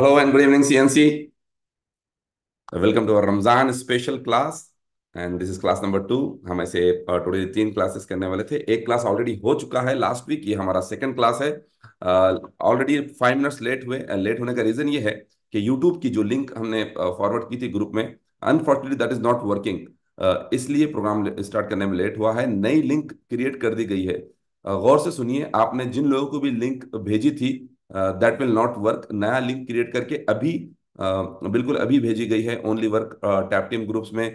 Hello and good evening, CNC. Welcome to our Ramzan special class. And this is class number two हम ऐसे total तीन classes करने वाले थे एक क्लास ऑलरेडी हो चुका है लास्ट वीक ये हमारा सेकंड क्लास है ऑलरेडी फाइव मिनट्स लेट हुए लेट होने का रीजन ये है कि यूट्यूब की जो लिंक हमने फॉरवर्ड की थी ग्रुप में unfortunately that is not working इसलिए प्रोग्राम स्टार्ट करने में लेट हुआ है नई लिंक क्रिएट कर दी गई है गौर से सुनिए आपने जिन लोगों को भी लिंक भेजी थी दैट विल नॉट वर्क नया लिंक क्रिएट करके अभी uh, बिल्कुल अभी भेजी गई है only work tap team groups में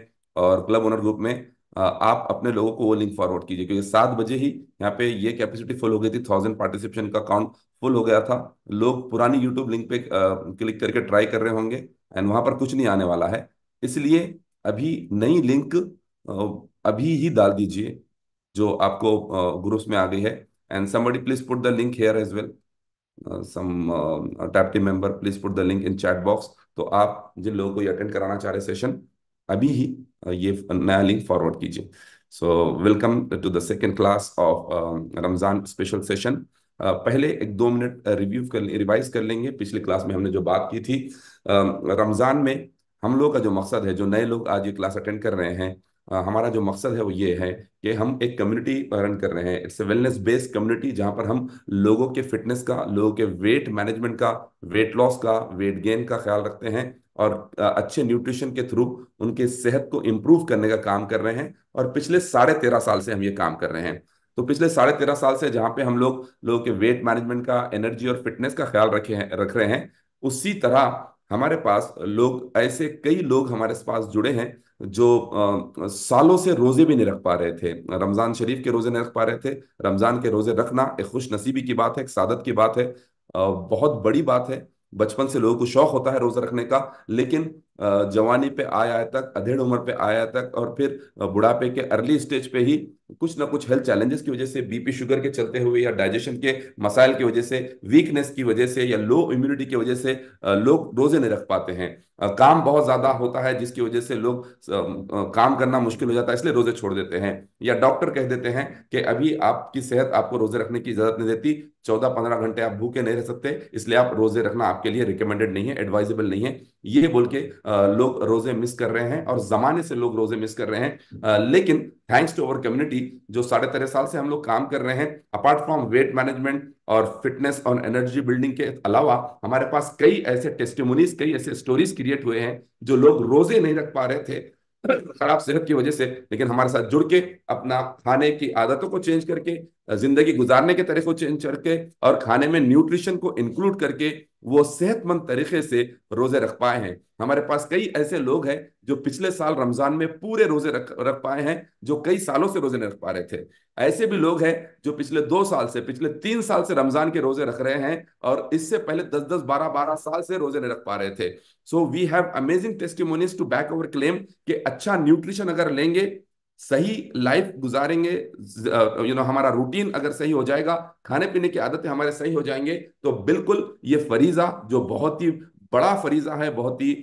और क्लब ओनर ग्रुप में uh, आप अपने लोगों को वो लिंक फॉरवर्ड कीजिए क्योंकि सात बजे ही यहाँ पे ये कैपेसिटी फुल हो गई थी थाउजेंड पार्टिसिपेशन का अकाउंट फुल हो गया था लोग पुरानी यूट्यूब लिंक पे क्लिक uh, करके ट्राई कर रहे होंगे एंड वहां पर कुछ नहीं आने वाला है इसलिए अभी नई लिंक uh, अभी ही डाल दीजिए जो आपको ग्रुप्स uh, में आ गई है and somebody please put the link here as well some member please put the link in chat box तो आप जिन लोगों को ये अटेंड कराना चाह रहे सेशन अभी ही ये नया लिंक फॉरवर्ड कीजिए so welcome to the second class of Ramzan special session पहले एक दो मिनट रिव्यू कर रिवाइज कर लेंगे पिछले क्लास में हमने जो बात की थी रमज़ान में हम लोग का जो मकसद है जो नए लोग आज ये क्लास अटेंड कर रहे हैं हमारा जो मकसद है वो ये है कि हम एक कम्युनिटी रन कर रहे हैं it's a wellness based community जहां पर हम लोगों के फिटनेस का लोगों के वेट मैनेजमेंट का वेट लॉस का वेट गेन का ख्याल रखते हैं और अच्छे न्यूट्रिशन के थ्रू उनके सेहत को इम्प्रूव करने का काम कर रहे हैं और पिछले साढ़े तेरह साल से हम ये काम कर रहे हैं तो पिछले साढ़े तेरह साल से जहाँ पे हम लोग लोगों के वेट मैनेजमेंट का एनर्जी और फिटनेस का ख्याल रखे हैं रख रहे हैं उसी तरह हमारे पास लोग ऐसे कई लोग हमारे पास जुड़े हैं जो आ, सालों से रोजे भी नहीं रख पा रहे थे रमजान शरीफ के रोजे नहीं रख पा रहे थे रमजान के रोजे रखना एक खुश नसीबी की बात है एक सादत की बात है आ, बहुत बड़ी बात है बचपन से लोगों को शौक होता है रोजा रखने का लेकिन जवानी पे आया तक अधेड़ उम्र पे आया तक और फिर बुढ़ापे के अर्ली स्टेज पे ही कुछ ना कुछ हेल्थ चैलेंजेस की वजह से बीपी शुगर के चलते हुए या डाइजेशन के मसाइल की वजह से वीकनेस की वजह से या लो इम्यूनिटी की वजह से लोग रोजे नहीं रख पाते हैं काम बहुत ज्यादा होता है जिसकी वजह से लोग काम करना मुश्किल हो जाता है इसलिए रोजे छोड़ देते हैं या डॉक्टर कह देते हैं कि अभी आपकी सेहत आपको रोजे रखने की इजाजत नहीं देती चौदह पंद्रह घंटे आप भूखे नहीं रह सकते इसलिए आप रोजे रखना आपके लिए रिकमेंडेड नहीं है एडवाइजेबल नहीं है ये बोल के लोग रोजे मिस कर रहे हैं और जमाने से लोग रोजे मिस कर रहे हैं लेकिन थैंक्स टू अवर कम्युनिटी जो साढ़े तेरह साल से हम लोग काम कर रहे हैं अपार्ट फ्रॉम वेट मैनेजमेंट और फिटनेस और एनर्जी बिल्डिंग के अलावा हमारे पास कई ऐसे टेस्टिमोनीज कई ऐसे स्टोरीज क्रिएट हुए हैं जो लोग रोजे नहीं रख पा रहे थे खराब सेहत की वजह से लेकिन हमारे साथ जुड़ के अपना खाने की आदतों को चेंज करके जिंदगी गुजारने के तरीकों चेंज करके और खाने में न्यूट्रिशन को इंक्लूड करके वो सेहतमंद तरीके से रोजे रख पाए हैं हमारे पास कई ऐसे लोग हैं जो पिछले साल रमजान में पूरे रोजे रख रख पाए हैं जो कई सालों से रोजे नहीं रख पा रहे थे ऐसे भी लोग हैं जो पिछले दो साल से पिछले तीन साल से रमजान के रोजे रख रहे हैं और इससे पहले दस दस बारह बारह साल से रोजे नहीं रख पा रहे थे so we have amazing testimonies to back our claim कि अच्छा न्यूट्रिशन अगर लेंगे सही लाइफ गुजारेंगे यू नो हमारा रूटीन अगर सही हो जाएगा खाने पीने की आदतें हमारे सही हो जाएंगे तो बिल्कुल ये फरीज़ा जो बहुत ही बड़ा फरीज़ा है बहुत ही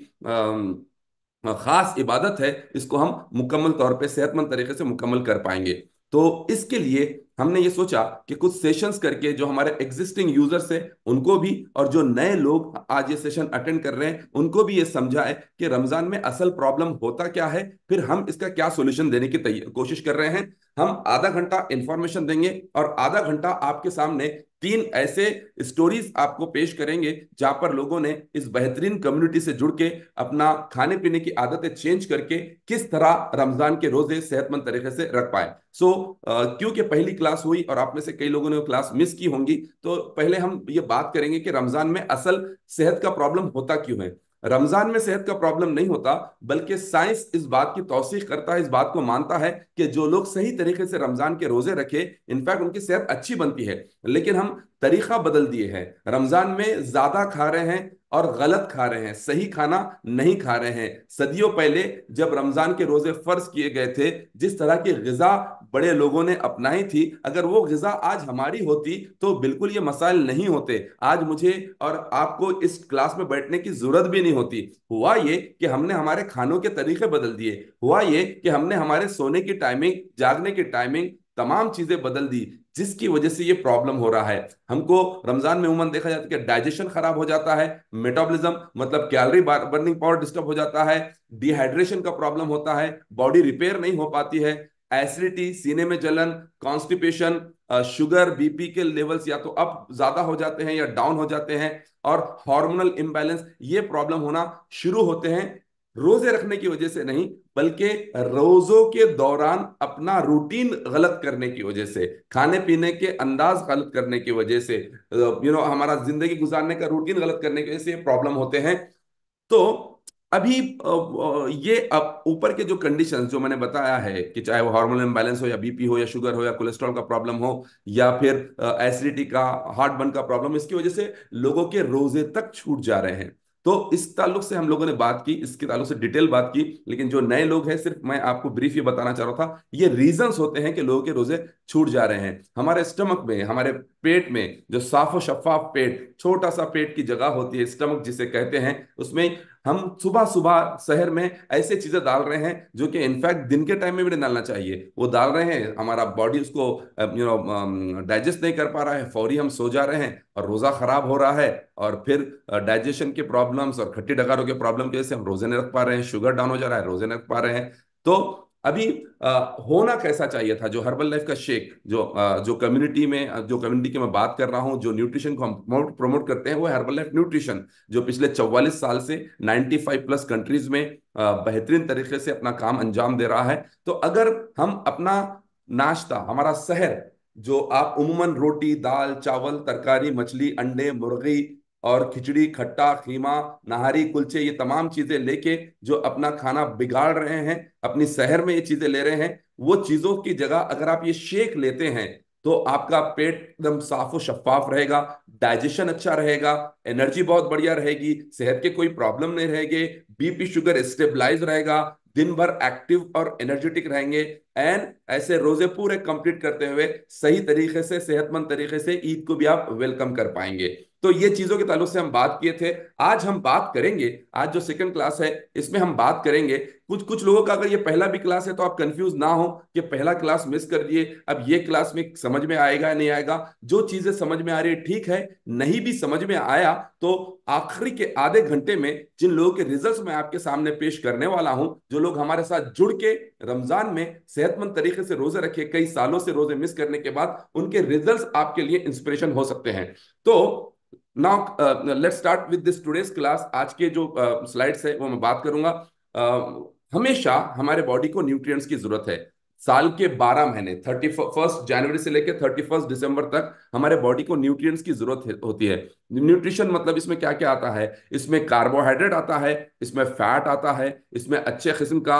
ख़ास इबादत है इसको हम मुकम्मल तौर पे सेहतमंद तरीके से मुकम्मल कर पाएंगे तो इसके लिए हमने ये सोचा कि कुछ सेशंस करके जो हमारे एग्जिस्टिंग यूजर्स हैं उनको भी और जो नए लोग आज ये सेशन अटेंड कर रहे हैं उनको भी ये समझाए कि रमजान में असल प्रॉब्लम होता क्या है फिर हम इसका क्या सोल्यूशन देने की कोशिश कर रहे हैं हम आधा घंटा इंफॉर्मेशन देंगे और आधा घंटा आपके सामने तीन ऐसे स्टोरीज आपको पेश करेंगे जहां पर लोगों ने इस बेहतरीन कम्युनिटी से जुड़ के अपना खाने पीने की आदतें चेंज करके किस तरह रमजान के रोजे सेहतमंद तरीके से रख पाए सो so, क्योंकि पहली क्लास हुई और आप में से कई लोगों ने क्लास मिस की होंगी तो पहले हम ये बात करेंगे कि रमजान में असल सेहत का प्रॉब्लम होता क्यों है रमजान में सेहत का प्रॉब्लम नहीं होता बल्कि साइंस इस बात की तोसीक करता है इस बात को मानता है कि जो लोग सही तरीके से रमजान के रोजे रखे इनफैक्ट उनकी सेहत अच्छी बनती है लेकिन हम तरीका बदल दिए हैं रमजान में ज्यादा खा रहे हैं और गलत खा रहे हैं सही खाना नहीं खा रहे हैं सदियों पहले जब रमजान के रोजे फर्ज किए गए थे जिस तरह की गजा बड़े लोगों ने अपनाई थी अगर वो गजा आज हमारी होती तो बिल्कुल ये मसाइल नहीं होते आज मुझे और आपको इस क्लास में बैठने की जरूरत भी नहीं होती हुआ ये कि हमने हमारे खानों के तरीके बदल दिए हुआ ये कि हमने हमारे सोने की टाइमिंग जागने की टाइमिंग तमाम चीजें बदल दी जिसकी वजह से ये प्रॉब्लम हो रहा है हमको रमजान में उमन देखा जाता है कि डाइजेशन खराब हो जाता है मेटाबॉलिज्म मतलब कैलोरी बर्निंग पावर डिस्टर्ब हो जाता है डिहाइड्रेशन का प्रॉब्लम होता है बॉडी रिपेयर नहीं हो पाती है एसिडिटी सीने में जलन कॉन्स्टिपेशन शुगर बीपी के लेवल्स या तो अप ज्यादा हो जाते हैं या डाउन हो जाते हैं और हार्मोनल इम्बैलेंस ये प्रॉब्लम होना शुरू होते हैं रोजे रखने की वजह से नहीं बल्कि रोजों के दौरान अपना रूटीन गलत करने की वजह से खाने पीने के अंदाज गलत करने की वजह से यू नो हमारा जिंदगी गुजारने का रूटीन गलत करने की वजह से प्रॉब्लम होते हैं तो अभी ये अब ऊपर के जो कंडीशंस जो मैंने बताया है कि चाहे वो हार्मोन इम्बैलेंस हो या बीपी हो या शुगर हो या कोलेस्ट्रॉल का प्रॉब्लम हो या फिर एसिडिटी का हार्ट बर्न का प्रॉब्लम इसकी वजह से लोगों के रोजे तक छूट जा रहे हैं तो इस ताल्लुक से हम लोगों ने बात की इसके ताल्लुक से डिटेल बात की लेकिन जो नए लोग हैं सिर्फ मैं आपको ब्रीफ ये बताना चाह रहा था ये रीजंस होते हैं कि लोगों के रोजे छूट जा रहे हैं हमारे स्टमक में हमारे पेट में जो साफो शफाफ पेट छोटा सा पेट की जगह होती है स्टमक जिसे कहते हैं उसमें हम सुबह सुबह शहर में ऐसे चीजें डाल रहे हैं जो कि इनफैक्ट दिन के टाइम में भी डालना चाहिए वो डाल रहे हैं हमारा बॉडी उसको यू नो डाइजेस्ट नहीं कर पा रहा है फौरी हम सो जा रहे हैं और रोजा खराब हो रहा है और फिर डाइजेशन uh, के प्रॉब्लम्स और खट्टी डकारों के प्रॉब्लम की वजह से हम रोजे नहीं रख पा रहे हैं शुगर डाउन हो जा रहा है रोजे नहीं रख पा रहे हैं तो अभी आ, होना कैसा चाहिए था जो हर्बल लाइफ का शेक जो आ, जो कम्युनिटी में जो कम्युनिटी की मैं बात कर रहा हूँ जो न्यूट्रिशन को हम प्रमोट करते हैं वो हर्बल लाइफ न्यूट्रिशन जो पिछले 44 साल से 95 प्लस कंट्रीज में बेहतरीन तरीके से अपना काम अंजाम दे रहा है तो अगर हम अपना नाश्ता हमारा शहर जो आप उमूमन रोटी दाल चावल तरकारी मछली अंडे मुर्गी और खिचड़ी खट्टा खीमा नहारी कुलचे ये तमाम चीजें लेके जो अपना खाना बिगाड़ रहे हैं अपनी शहर में ये चीजें ले रहे हैं वो चीजों की जगह अगर आप ये शेक लेते हैं तो आपका पेट एकदम साफ और शफाफ रहेगा डाइजेशन अच्छा रहेगा एनर्जी बहुत बढ़िया रहेगी सेहत के कोई प्रॉब्लम नहीं रहेगी बीपी शुगर स्टेबलाइज रहेगा दिन भर एक्टिव और एनर्जेटिक रहेंगे एंड ऐसे रोजे पूरे कंप्लीट करते हुए सही तरीके से सेहतमंद तरीके से ईद को भी आप वेलकम कर पाएंगे तो ये चीजों के तालुक से हम बात किए थे आज हम बात करेंगे आज जो सेकंड क्लास है इसमें हम बात करेंगे कुछ कुछ लोगों का अगर ये पहला भी क्लास है तो आप कंफ्यूज ना हो कि पहला क्लास मिस कर दिए अब ये क्लास में समझ में आएगा नहीं आएगा जो चीजें समझ में आ रही है ठीक है नहीं भी समझ में आया तो आखिरी के आधे घंटे में जिन लोगों के रिजल्ट्स मैं आपके सामने पेश करने वाला हूं जो लोग हमारे साथ जुड़ के रमजान में सेहतमंद तरीके से रोजे रखे कई सालों से रोजे मिस करने के बाद उनके रिजल्ट आपके लिए इंस्पिरेशन हो सकते हैं तो now let's start with this today's class आज के जो स्लाइड्स uh, है वो मैं बात करूंगा uh, हमेशा हमारे बॉडी को न्यूट्रिएंट्स की जरूरत है साल के 12 महीने थर्टी फर्स्ट जनवरी से लेकर थर्टी फर्स्ट दिसंबर तक हमारे बॉडी को न्यूट्रिएंट्स की जरूरत होती है न्यूट्रिशन मतलब इसमें क्या क्या आता है इसमें कार्बोहाइड्रेट आता है इसमें फैट आता है इसमें अच्छे किस्म का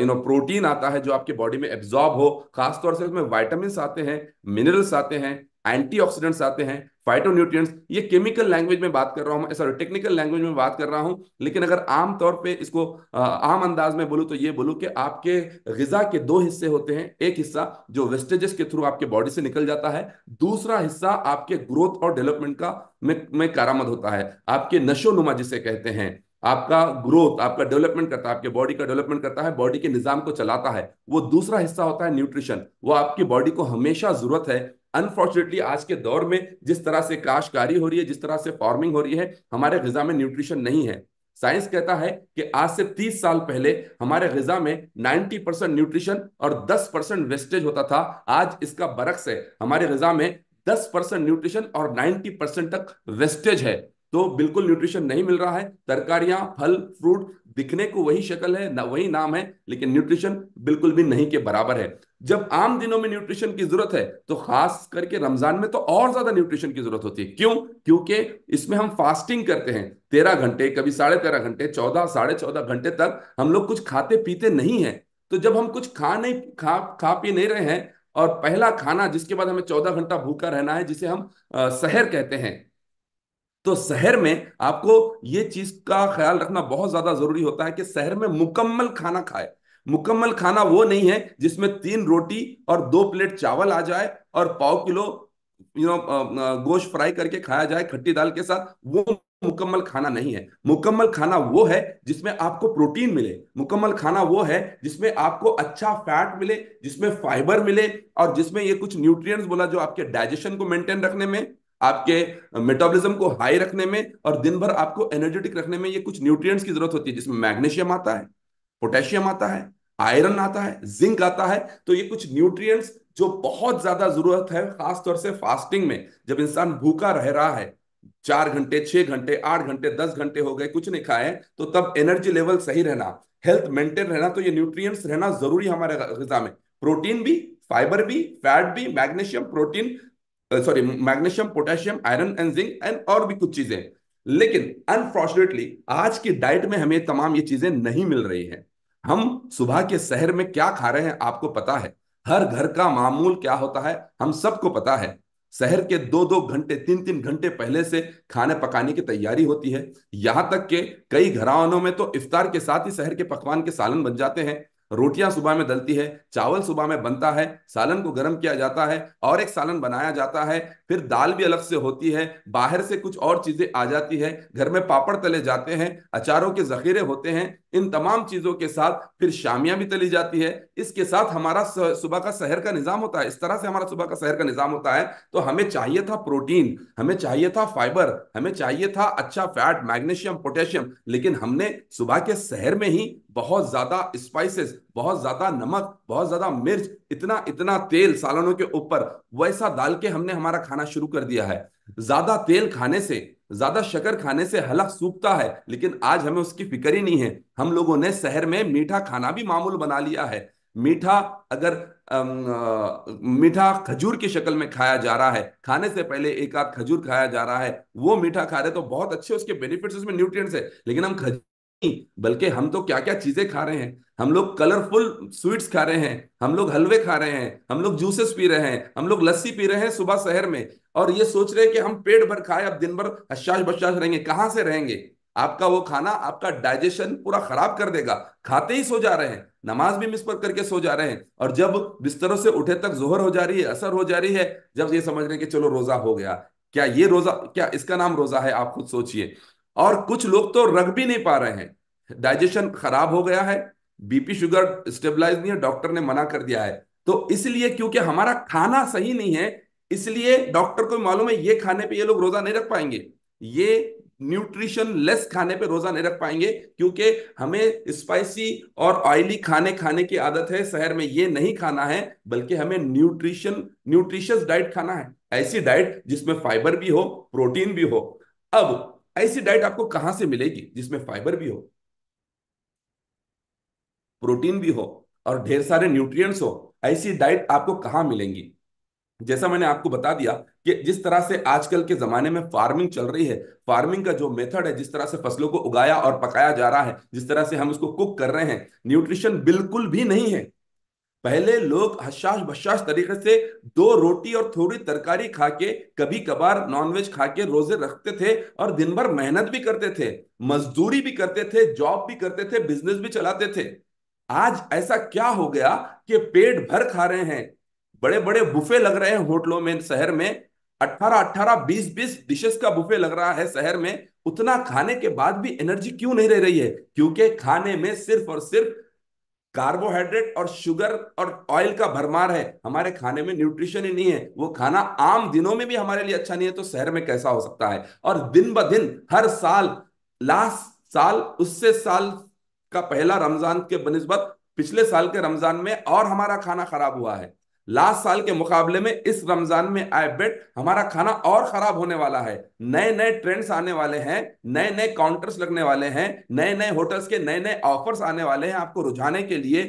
यू नो प्रोटीन आता है जो आपके बॉडी में एब्जॉर्ब हो खासतौर से इसमें वाइटामिन आते हैं मिनरल्स आते हैं एंटीऑक्सीडेंट्स आते हैं फाइटोन्यूट्रिएंट्स ये केमिकल लैंग्वेज में बात कर रहा हूँ सॉरी टेक्निकल लैंग्वेज में बात कर रहा हूं लेकिन अगर आम तौर पे इसको आम अंदाज में बोलूं तो ये बोलूं कि आपके गजा के दो हिस्से होते हैं एक हिस्सा जो वेस्टेजेस के थ्रू आपके बॉडी से निकल जाता है दूसरा हिस्सा आपके ग्रोथ और डेवलपमेंट का में, में कारामद होता है आपके नशो नुमा जिसे कहते हैं आपका ग्रोथ आपका डेवलपमेंट करता है आपके बॉडी का डेवलपमेंट करता है बॉडी के निजाम को चलाता है वो दूसरा हिस्सा होता है न्यूट्रिशन वो आपकी बॉडी को हमेशा जरूरत है अनफॉर्चुनेटली आज के दौर में जिस तरह से काशकारी हो रही है जिस तरह से फार्मिंग हो रही है हमारे गजा में न्यूट्रिशन नहीं है साइंस कहता है कि आज से 30 साल पहले हमारे गजा में 90 परसेंट न्यूट्रिशन और 10 परसेंट वेस्टेज होता था आज इसका बरक्स है हमारे गजा में 10 परसेंट न्यूट्रिशन और 90 परसेंट तक वेस्टेज है तो बिल्कुल न्यूट्रिशन नहीं मिल रहा है तरकारियां फल फ्रूट दिखने को वही शक्ल है ना वही नाम है लेकिन न्यूट्रिशन बिल्कुल भी नहीं के बराबर है जब आम दिनों में न्यूट्रिशन की जरूरत है तो खास करके रमजान में तो और ज्यादा न्यूट्रिशन की जरूरत होती है क्यों क्योंकि इसमें हम फास्टिंग करते हैं तेरह घंटे कभी साढ़े तेरह घंटे चौदह साढ़े चौदह घंटे तक हम लोग कुछ खाते पीते नहीं है तो जब हम कुछ खा नहीं खा खा पी नहीं रहे हैं और पहला खाना जिसके बाद हमें चौदह घंटा भूखा रहना है जिसे हम शहर कहते हैं तो शहर में आपको ये चीज का ख्याल रखना बहुत ज्यादा जरूरी होता है कि शहर में मुकम्मल खाना खाए मुकम्मल खाना वो नहीं है जिसमें तीन रोटी और दो प्लेट चावल आ जाए और पाव किलो यू नो गोश्त फ्राई करके खाया जाए खट्टी दाल के साथ वो मुकम्मल खाना नहीं है मुकम्मल खाना वो है जिसमें आपको प्रोटीन मिले मुकम्मल खाना वो है जिसमें आपको अच्छा फैट मिले जिसमें फाइबर मिले और जिसमें ये कुछ न्यूट्रिएंट्स बोला जो आपके डाइजेशन को मेंटेन रखने में आपके मेटाबॉलिज्म को हाई रखने में और दिन भर आपको एनर्जेटिक रखने में ये कुछ न्यूट्रिएंट्स की जरूरत होती है जिसमें मैग्नीशियम आता है पोटेशियम आता है आयरन आता है जिंक आता है तो ये कुछ न्यूट्रिएंट्स जो बहुत ज्यादा जरूरत है खासतौर से फास्टिंग में जब इंसान भूखा रह रहा है चार घंटे छह घंटे आठ घंटे दस घंटे हो गए कुछ नहीं खाए तो तब एनर्जी लेवल सही रहना हेल्थ मेंटेन रहना तो ये न्यूट्रिएंट्स रहना जरूरी हमारे गिजा में प्रोटीन भी फाइबर भी फैट भी magnesium protein sorry magnesium potassium iron and zinc and और भी कुछ चीजें लेकिन अनफॉर्चुनेटली आज की डाइट में हमें तमाम ये चीजें नहीं मिल रही हैं हम सुबह के शहर में क्या खा रहे हैं आपको पता है हर घर का मामूल क्या होता है हम सबको पता है शहर के दो दो घंटे तीन तीन घंटे पहले से खाने पकाने की तैयारी होती है यहां तक के कई घरानों में तो इफ्तार के साथ ही शहर के पकवान के सालन बन जाते हैं रोटियां सुबह में दलती है चावल सुबह में बनता है सालन को गर्म किया जाता है और एक सालन बनाया जाता है फिर दाल भी अलग से होती है बाहर से कुछ और चीजें आ जाती है घर में पापड़ तले जाते हैं अचारों के जखीरे होते हैं इन तमाम चीज़ों के साथ फिर शामिया भी तली जाती है इसके साथ हमारा सुबह का शहर का निज़ाम होता है इस तरह से हमारा सुबह का शहर का निज़ाम होता है तो हमें चाहिए था प्रोटीन हमें चाहिए था फाइबर हमें चाहिए था अच्छा फैट मैग्नीशियम पोटेशियम लेकिन हमने सुबह के शहर में ही बहुत ज़्यादा स्पाइसेस बहुत ज़्यादा नमक बहुत ज़्यादा मिर्च इतना इतना तेल सालनों के ऊपर वैसा डाल के हमने हमारा खाना शुरू कर दिया है ज्यादा तेल खाने से ज्यादा शकर खाने से हलक सूखता है लेकिन आज हमें उसकी फिक्र ही नहीं है हम लोगों ने शहर में मीठा खाना भी मामूल बना लिया है मीठा अगर अम, मीठा खजूर की शक्ल में खाया जा रहा है खाने से पहले एक आध खजूर खाया जा रहा है वो मीठा खा रहे तो बहुत अच्छे उसके बेनिफिट्स उसमें न्यूट्रिएंट्स है लेकिन हम खजूर बल्कि हम तो क्या क्या चीजें खा रहे हैं हम लोग कलरफुल स्वीट्स खा रहे हैं हम लोग हलवे खा रहे हैं हम लोग जूसेस पी रहे हैं हम लोग लस्सी पी रहे हैं सुबह शहर में और ये सोच रहे हैं कि हम पेट भर खाए अब दिन भर हशाश बशाश रहेंगे कहां से रहेंगे आपका वो खाना आपका डाइजेशन पूरा खराब कर देगा खाते ही सो जा रहे हैं नमाज भी मिस पर करके सो जा रहे हैं और जब बिस्तरों से उठे तक जोहर हो जा रही है असर हो जा रही है जब ये समझ रहे हैं कि चलो रोजा हो गया क्या ये रोजा क्या इसका नाम रोजा है आप खुद सोचिए और कुछ लोग तो रख भी नहीं पा रहे हैं डाइजेशन खराब हो गया है बीपी शुगर स्टेबलाइज नहीं है डॉक्टर ने मना कर दिया है तो इसलिए क्योंकि हमारा खाना सही नहीं है इसलिए डॉक्टर को मालूम है ये खाने पे ये लोग रोजा नहीं रख पाएंगे ये न्यूट्रिशन लेस खाने पे रोजा नहीं रख पाएंगे क्योंकि हमें स्पाइसी और ऑयली खाने खाने की आदत है शहर में ये नहीं खाना है बल्कि हमें न्यूट्रिशन न्यूट्रिशियस डाइट खाना है ऐसी डाइट जिसमें फाइबर भी हो प्रोटीन भी हो अब ऐसी डाइट आपको कहां से मिलेगी जिसमें फाइबर भी हो प्रोटीन भी हो और ढेर सारे न्यूट्रिएंट्स हो ऐसी डाइट आपको कहा मिलेंगी जैसा मैंने आपको बता दिया कि जिस तरह से आजकल के जमाने में फार्मिंग चल रही है फार्मिंग का जो मेथड है जिस तरह से फसलों को उगाया और पकाया जा रहा है जिस तरह से हम उसको कुक कर रहे हैं न्यूट्रिशन बिल्कुल भी नहीं है पहले लोग हशाश बशाश तरीके से दो रोटी और थोड़ी तरकारी खा के कभी कभार नॉनवेज खा के रोजे रखते थे और दिन भर मेहनत भी करते थे मजदूरी भी करते थे जॉब भी करते थे बिजनेस भी चलाते थे आज ऐसा क्या हो गया कि पेट भर खा रहे हैं बड़े बड़े बुफे लग रहे हैं होटलों में शहर में अट्ठारह अट्ठारह बीस बीस डिशेस का बुफे लग रहा है शहर में उतना खाने के बाद भी एनर्जी क्यों नहीं रह रही है क्योंकि खाने में सिर्फ और सिर्फ कार्बोहाइड्रेट और शुगर और ऑयल का भरमार है हमारे खाने में न्यूट्रिशन ही नहीं है वो खाना आम दिनों में भी हमारे लिए अच्छा नहीं है तो शहर में कैसा हो सकता है और दिन ब दिन हर साल लास्ट साल उससे साल का पहला रमजान के बनस्बत पिछले साल के रमजान में और हमारा खाना खराब हुआ है लास्ट साल के मुकाबले में इस रमजान में आई बेट हमारा खाना और खराब होने वाला है नए नए ट्रेंड्स आने वाले हैं नए नए काउंटर्स लगने वाले हैं नए नए होटल्स के नए नए ऑफर्स आने वाले हैं आपको रुझाने के लिए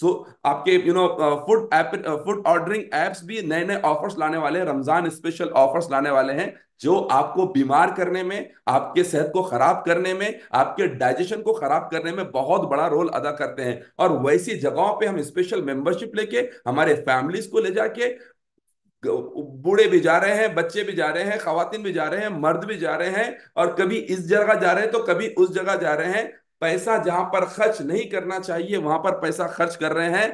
सो आपके you know food food ordering apps भी नए नए ऑफर्स लाने वाले हैं रमजान स्पेशल ऑफर्स लाने वाले हैं जो आपको बीमार करने में आपके सेहत को खराब करने में आपके डाइजेशन को खराब करने में बहुत बड़ा रोल अदा करते हैं और वैसी जगहों पे हम स्पेशल मेंबरशिप लेके हमारे फैमिलीज को ले जाके बूढ़े भी जा रहे हैं बच्चे भी जा रहे हैं खातन भी जा रहे हैं मर्द भी जा रहे हैं और कभी इस जगह जा रहे हैं तो कभी उस जगह जा रहे हैं पैसा जहां पर खर्च नहीं करना चाहिए वहां पर पैसा खर्च कर रहे हैं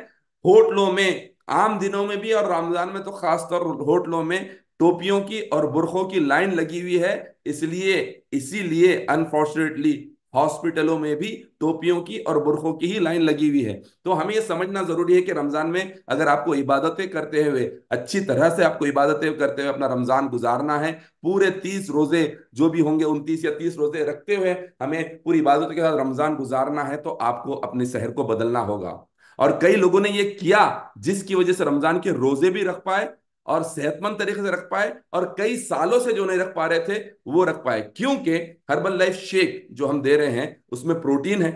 होटलों में आम दिनों में भी और रमजान में तो खासतौर होटलों में टोपियों की और बुरखों की लाइन लगी हुई है इसलिए इसीलिए अनफॉर्चुनेटली हॉस्पिटलों में भी टोपियों की और बुरखों की ही लाइन लगी हुई है तो हमें यह समझना जरूरी है कि रमजान में अगर आपको इबादतें करते हुए अच्छी तरह से आपको इबादतें करते हुए अपना रमजान गुजारना है पूरे तीस रोजे जो भी होंगे उनतीस या तीस रोजे रखते हुए हमें पूरी इबादत के साथ रमजान गुजारना है तो आपको अपने शहर को बदलना होगा और कई लोगों ने ये किया जिसकी वजह से रमजान के रोजे भी रख पाए और सेहतमंद तरीके से रख पाए और कई सालों से जो नहीं रख पा रहे थे वो रख पाए क्योंकि हर्बल लाइफ शेक जो हम दे रहे हैं उसमें प्रोटीन है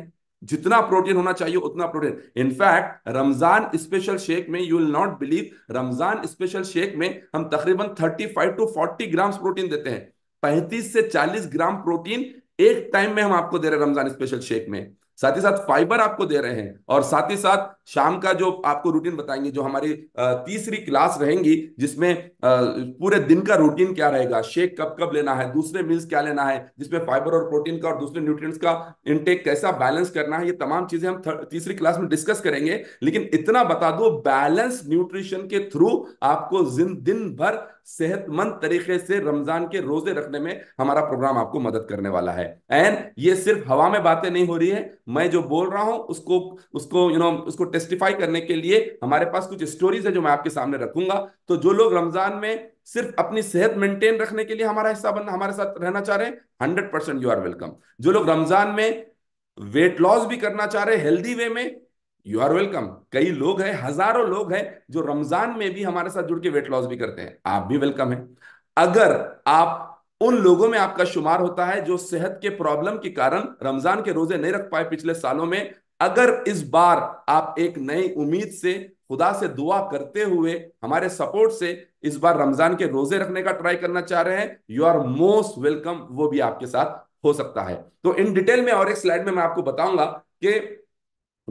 जितना प्रोटीन होना चाहिए उतना protein in fact Ramzan special shake में you will not believe Ramzan special shake में हम तकरीबन 35 टू 40 ग्राम प्रोटीन देते हैं 35 से 40 ग्राम प्रोटीन एक टाइम में हम आपको दे रहे रमजान स्पेशल शेक में साथ ही साथ फाइबर आपको दे रहे हैं और साथ ही साथ शाम का जो आपको रूटीन बताएंगे जो हमारी तीसरी क्लास रहेंगी जिसमें पूरे दिन का रूटीन क्या रहेगा शेक कब कब लेना है दूसरे मील्स क्या लेना है जिसमें फाइबर और प्रोटीन का और दूसरे न्यूट्रिएंट्स का इनटेक कैसा बैलेंस करना है ये तमाम चीजें हम तीसरी क्लास में डिस्कस करेंगे लेकिन इतना बता दो बैलेंस न्यूट्रिशन के थ्रू आपको दिन भर सेहतमंद तरीके से रमजान के रोजे रखने में हमारा प्रोग्राम आपको मदद करने वाला है एंड ये सिर्फ हवा में बातें नहीं हो रही है मैं जो बोल रहा हूं उसको उसको यू you नो know, उसको टेस्टिफाई करने के लिए हमारे पास कुछ स्टोरीज है जो मैं आपके सामने रखूंगा तो जो लोग रमजान में सिर्फ अपनी सेहत मेंटेन रखने के लिए हमारा हिस्सा बनना हमारे साथ रहना चाह रहे हैं hundred percent you are welcome जो लोग रमजान में वेट लॉस भी करना चाह रहे हैं हेल्दी वे में यू आर वेलकम कई लोग हैं हजारों लोग हैं जो रमजान में भी हमारे साथ जुड़ के वेट लॉस भी करते हैं आप भी वेलकम है अगर आप उन लोगों में आपका शुमार होता है जो सेहत के प्रॉब्लम के कारण रमजान के रोजे नहीं रख पाए पिछले सालों में अगर इस बार आप एक नई उम्मीद से खुदा से दुआ करते हुए हमारे सपोर्ट से इस बार रमजान के रोजे रखने का ट्राई करना चाह रहे हैं यू आर मोस्ट वेलकम वो भी आपके साथ हो सकता है तो इन डिटेल में और एक स्लाइड में मैं आपको बताऊंगा कि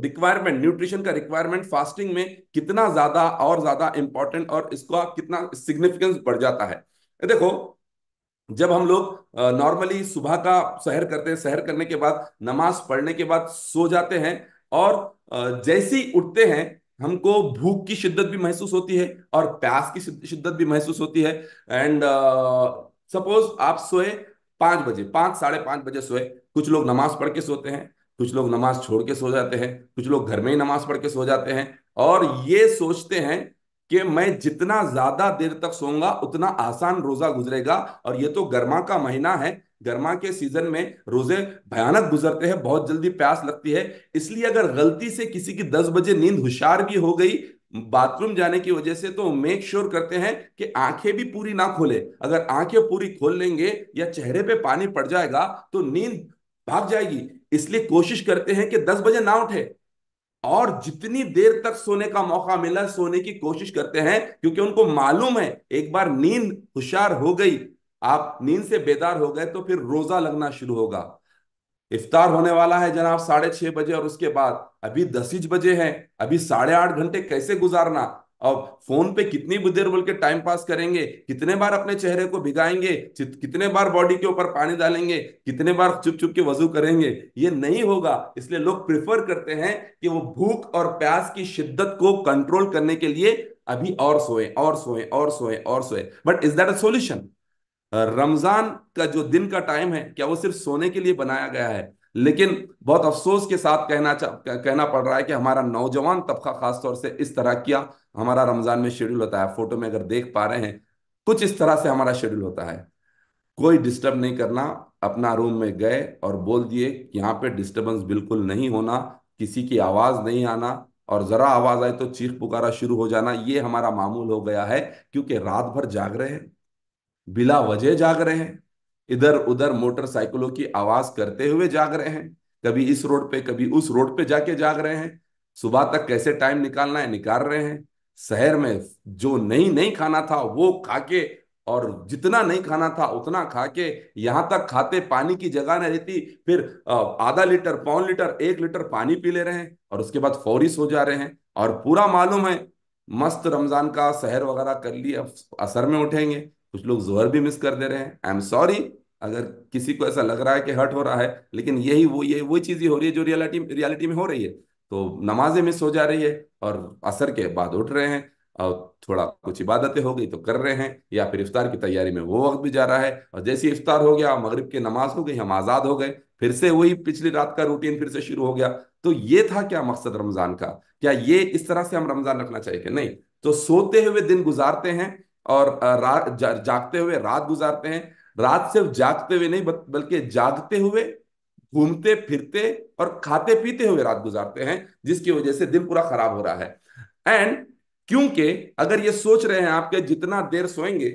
रिक्वायरमेंट न्यूट्रिशन का रिक्वायरमेंट फास्टिंग में कितना ज्यादा और ज्यादा इंपॉर्टेंट और इसका कितना सिग्निफिकेंस बढ़ जाता है देखो जब हम लोग नॉर्मली सुबह का सहर करते हैं सहर करने के बाद नमाज पढ़ने के बाद सो जाते हैं और जैसी उठते हैं हमको भूख की शिद्दत भी महसूस होती है और प्यास की शिद्दत भी महसूस होती है एंड सपोज uh, आप सोए पांच बजे पांच साढ़े पांच बजे सोए कुछ लोग नमाज पढ़ के सोते हैं कुछ लोग नमाज छोड़ के सो जाते हैं कुछ लोग घर में ही नमाज पढ़ के सो जाते हैं और ये सोचते हैं कि मैं जितना ज्यादा देर तक सोऊंगा उतना आसान रोजा गुजरेगा और ये तो गर्मा का महीना है गर्मा के सीजन में रोजे भयानक गुजरते हैं बहुत जल्दी प्यास लगती है इसलिए अगर गलती से किसी की दस बजे नींद होशियार भी हो गई बाथरूम जाने की वजह से तो मेक श्योर sure करते हैं कि आंखें भी पूरी ना खोले अगर आंखें पूरी खोल लेंगे या चेहरे पे पानी पड़ जाएगा तो नींद भाग जाएगी इसलिए कोशिश करते हैं कि दस बजे ना उठे और जितनी देर तक सोने का मौका मिला सोने की कोशिश करते हैं क्योंकि उनको मालूम है एक बार नींद होशियार हो गई आप नींद से बेदार हो गए तो फिर रोजा लगना शुरू होगा इफ्तार होने वाला है जनाब साढ़े छह बजे और उसके बाद अभी दस बजे हैं अभी साढ़े आठ घंटे कैसे गुजारना अब फोन पे कितनी देर बोल के टाइम पास करेंगे कितने बार अपने चेहरे को भिगाएंगे कितने बार बॉडी के ऊपर पानी डालेंगे कितने बार चुप चुप के वजू करेंगे ये नहीं होगा इसलिए लोग प्रिफर करते हैं कि वो भूख और प्यास की शिद्दत को कंट्रोल करने के लिए अभी और सोए और सोए और सोए और सोए but is that a solution Ramzan का जो दिन का टाइम है क्या वो सिर्फ सोने के लिए बनाया गया है लेकिन बहुत अफसोस के साथ कहना कहना पड़ रहा है कि हमारा नौजवान तबका खासतौर से इस तरह किया हमारा रमज़ान में शेड्यूल होता है फोटो में अगर देख पा रहे हैं कुछ इस तरह से हमारा शेड्यूल होता है कोई डिस्टर्ब नहीं करना अपना रूम में गए और बोल दिए यहाँ पे डिस्टर्बेंस बिल्कुल नहीं होना किसी की आवाज़ नहीं आना और ज़रा आवाज़ आए तो चीख पुकारा शुरू हो जाना ये हमारा मामूल हो गया है क्योंकि रात भर जाग रहे हैं बिला वजह जाग रहे हैं इधर उधर मोटरसाइकिलों की आवाज करते हुए जाग रहे हैं कभी इस रोड पे कभी उस रोड पे जाके जाग रहे हैं सुबह तक कैसे टाइम निकालना है निकाल रहे हैं शहर में जो नहीं नहीं खाना था वो खा के और जितना नहीं खाना था उतना खा के यहाँ तक खाते पानी की जगह नहीं रहती फिर आधा लीटर पौन लीटर एक लीटर पानी पी ले रहे हैं और उसके बाद फौरी सो जा रहे हैं और पूरा मालूम है मस्त रमजान का शहर वगैरह कर लिए असर में उठेंगे कुछ लोग जोहर भी मिस कर दे रहे हैं आई एम सॉरी अगर किसी को ऐसा लग रहा है कि हर्ट हो रहा है लेकिन यही वो ये वही चीज़ ही हो रही है जो रियलिटी रियलिटी में हो रही है तो नमाजें मिस हो जा रही है और असर के बाद उठ रहे हैं और थोड़ा कुछ इबादतें हो गई तो कर रहे हैं या फिर इफ्तार की तैयारी में वो वक्त भी जा रहा है और जैसे इफ्तार हो गया मगरिब की नमाज हो गई हम आज़ाद हो गए फिर से वही पिछली रात का रूटीन फिर से शुरू हो गया तो ये था क्या मकसद रमज़ान का क्या ये इस तरह से हम रमज़ान रखना चाहिए नहीं तो सोते हुए दिन गुजारते हैं और जा, जागते हुए रात गुजारते हैं रात सिर्फ जागते हुए नहीं बल्कि जागते हुए घूमते फिरते और खाते पीते हुए रात गुजारते हैं जिसकी वजह से दिन पूरा खराब हो रहा है एंड क्योंकि अगर ये सोच रहे हैं आपके जितना देर सोएंगे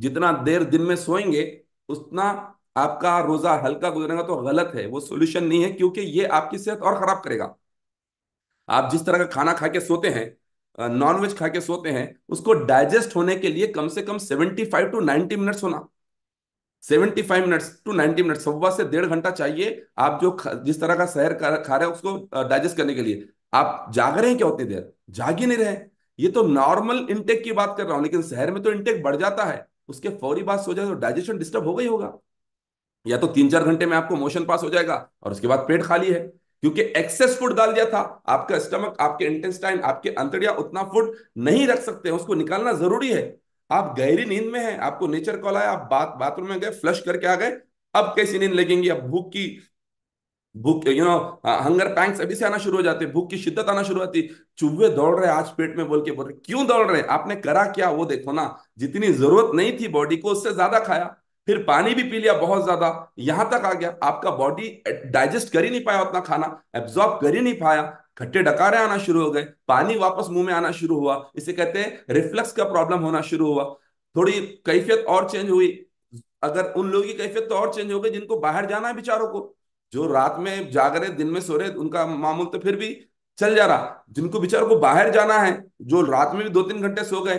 जितना देर दिन में सोएंगे उतना आपका रोजा हल्का गुजरेगा तो गलत है वो सोल्यूशन नहीं है क्योंकि ये आपकी सेहत और खराब करेगा आप जिस तरह का खाना खा के सोते हैं नॉनवेज खा के सोते हैं उसको डाइजेस्ट होने के लिए कम से कम 75 टू 90 मिनट्स होना 75 मिनट्स टू 90 मिनट्स सवा से डेढ़ घंटा चाहिए आप जो जिस तरह का शहर खा रहे हो उसको डाइजेस्ट करने के लिए आप जाग रहे हैं क्या उतनी देर जाग ही नहीं रहे ये तो नॉर्मल इंटेक की बात कर रहा हूं लेकिन शहर में तो इंटेक बढ़ जाता है उसके फौरी बात सो जाए तो डाइजेशन डिस्टर्ब हो गई होगा या तो तीन चार घंटे में आपको मोशन पास हो जाएगा और उसके बाद पेट खाली है क्योंकि एक्सेस फूड डाल दिया था आपका स्टमक आपके इंटेस्टाइन आपके अंतड़िया उतना फूड नहीं रख सकते उसको निकालना जरूरी है आप गहरी नींद में हैं आपको नेचर कॉल आया आप बात बाथरूम में गए फ्लश करके आ गए अब कैसी नींद लगेंगी अब भूख की भूख यू नो हंगर पैंक्स अभी से आना शुरू हो जाते भूख की शिद्दत आना शुरू होती चूहे दौड़ रहे आज पेट में बोल के बोल रहे क्यों दौड़ रहे आपने करा क्या वो देखो ना जितनी जरूरत नहीं थी बॉडी को उससे ज्यादा खाया फिर पानी भी पी लिया बहुत ज्यादा यहां तक आ गया आपका बॉडी डाइजेस्ट कर ही नहीं पाया उतना खाना एब्जॉर्ब कर ही नहीं पाया खट्टे डकारे आना शुरू हो गए पानी वापस मुंह में आना शुरू हुआ इसे कहते हैं रिफ्लेक्स का प्रॉब्लम होना शुरू हुआ थोड़ी कैफियत और चेंज हुई अगर उन लोगों की कैफियत तो और चेंज हो गई जिनको बाहर जाना है बेचारों को जो रात में जाग रहे दिन में सो रहे उनका मामूल तो फिर भी चल जा रहा जिनको बेचारों को बाहर जाना है जो रात में भी दो तीन घंटे सो गए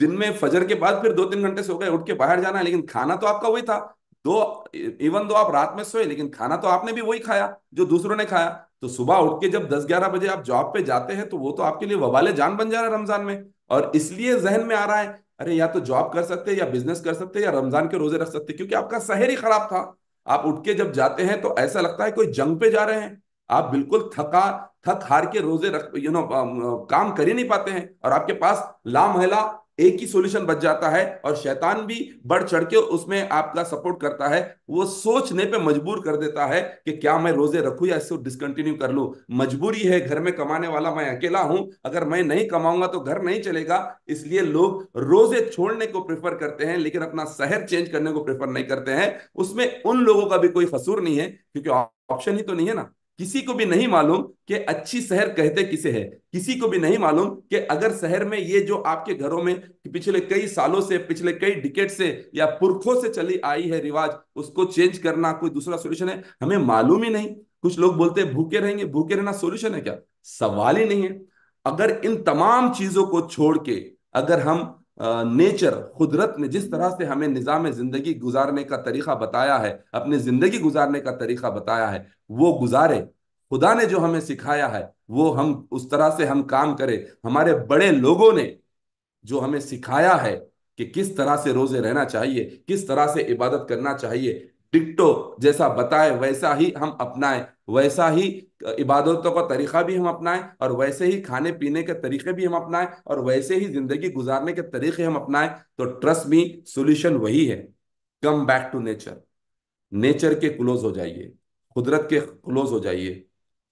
दिन में फजर के बाद फिर दो तीन घंटे सो गए उठ के बाहर जाना है लेकिन खाना तो आपका वही था दो इवन दो आप रात में सोए लेकिन खाना तो आपने भी वही खाया जो दूसरों ने खाया तो सुबह उठ के जब दस ग्यारह बजे आप जॉब पे जाते हैं तो वो तो आपके लिए वबाले जान बन जा रहा है रमजान में और इसलिए जहन में आ रहा है अरे या तो जॉब कर सकते या बिजनेस कर सकते या रमजान के रोजे रख सकते क्योंकि आपका शहर ही खराब था आप उठ के जब जाते हैं तो ऐसा लगता है कोई जंग पे जा रहे हैं आप बिल्कुल थका थक हार के रोजे रख यू नो काम कर ही नहीं पाते हैं और आपके पास लामहला एक ही सॉल्यूशन बच जाता है और शैतान भी बढ़ चढ़ के उसमें आपका सपोर्ट करता है वो सोचने पे मजबूर कर देता है कि क्या मैं रोजे रखू या इसको डिसकंटिन्यू कर लू मजबूरी है घर में कमाने वाला मैं अकेला हूं अगर मैं नहीं कमाऊंगा तो घर नहीं चलेगा इसलिए लोग रोजे छोड़ने को प्रेफर करते हैं लेकिन अपना शहर चेंज करने को प्रेफर नहीं करते हैं उसमें उन लोगों का भी कोई कसूर नहीं है क्योंकि ऑप्शन ही तो नहीं है ना किसी को भी नहीं मालूम कि अच्छी शहर कहते किसे है किसी को भी नहीं मालूम कि अगर शहर में ये जो आपके घरों में पिछले कई सालों से पिछले कई डिकेट से या पुरखों से चली आई है रिवाज उसको चेंज करना कोई दूसरा सोल्यूशन है हमें मालूम ही नहीं कुछ लोग बोलते हैं भूखे रहेंगे भूखे रहना सोल्यूशन है क्या सवाल ही नहीं है अगर इन तमाम चीजों को छोड़ के अगर हम नेचर कुदरत ने जिस तरह से हमें निज़ाम ज़िंदगी गुजारने का तरीक़ा बताया है अपनी ज़िंदगी गुजारने का तरीक़ा बताया है वो गुजारे खुदा ने जो हमें सिखाया है वो हम उस तरह से हम काम करें हमारे बड़े लोगों ने जो हमें सिखाया है कि किस तरह से रोज़े रहना चाहिए किस तरह से इबादत करना चाहिए डिक्टो जैसा बताए वैसा ही हम अपनाएं वैसा ही इबादतों का तरीका भी हम अपनाएं और वैसे ही खाने पीने के तरीके भी हम अपनाएं और वैसे ही जिंदगी गुजारने के तरीके हम अपनाएं तो ट्रस्ट मी सॉल्यूशन वही है come back to nature nature के क्लोज हो जाइए कुदरत के क्लोज हो जाइए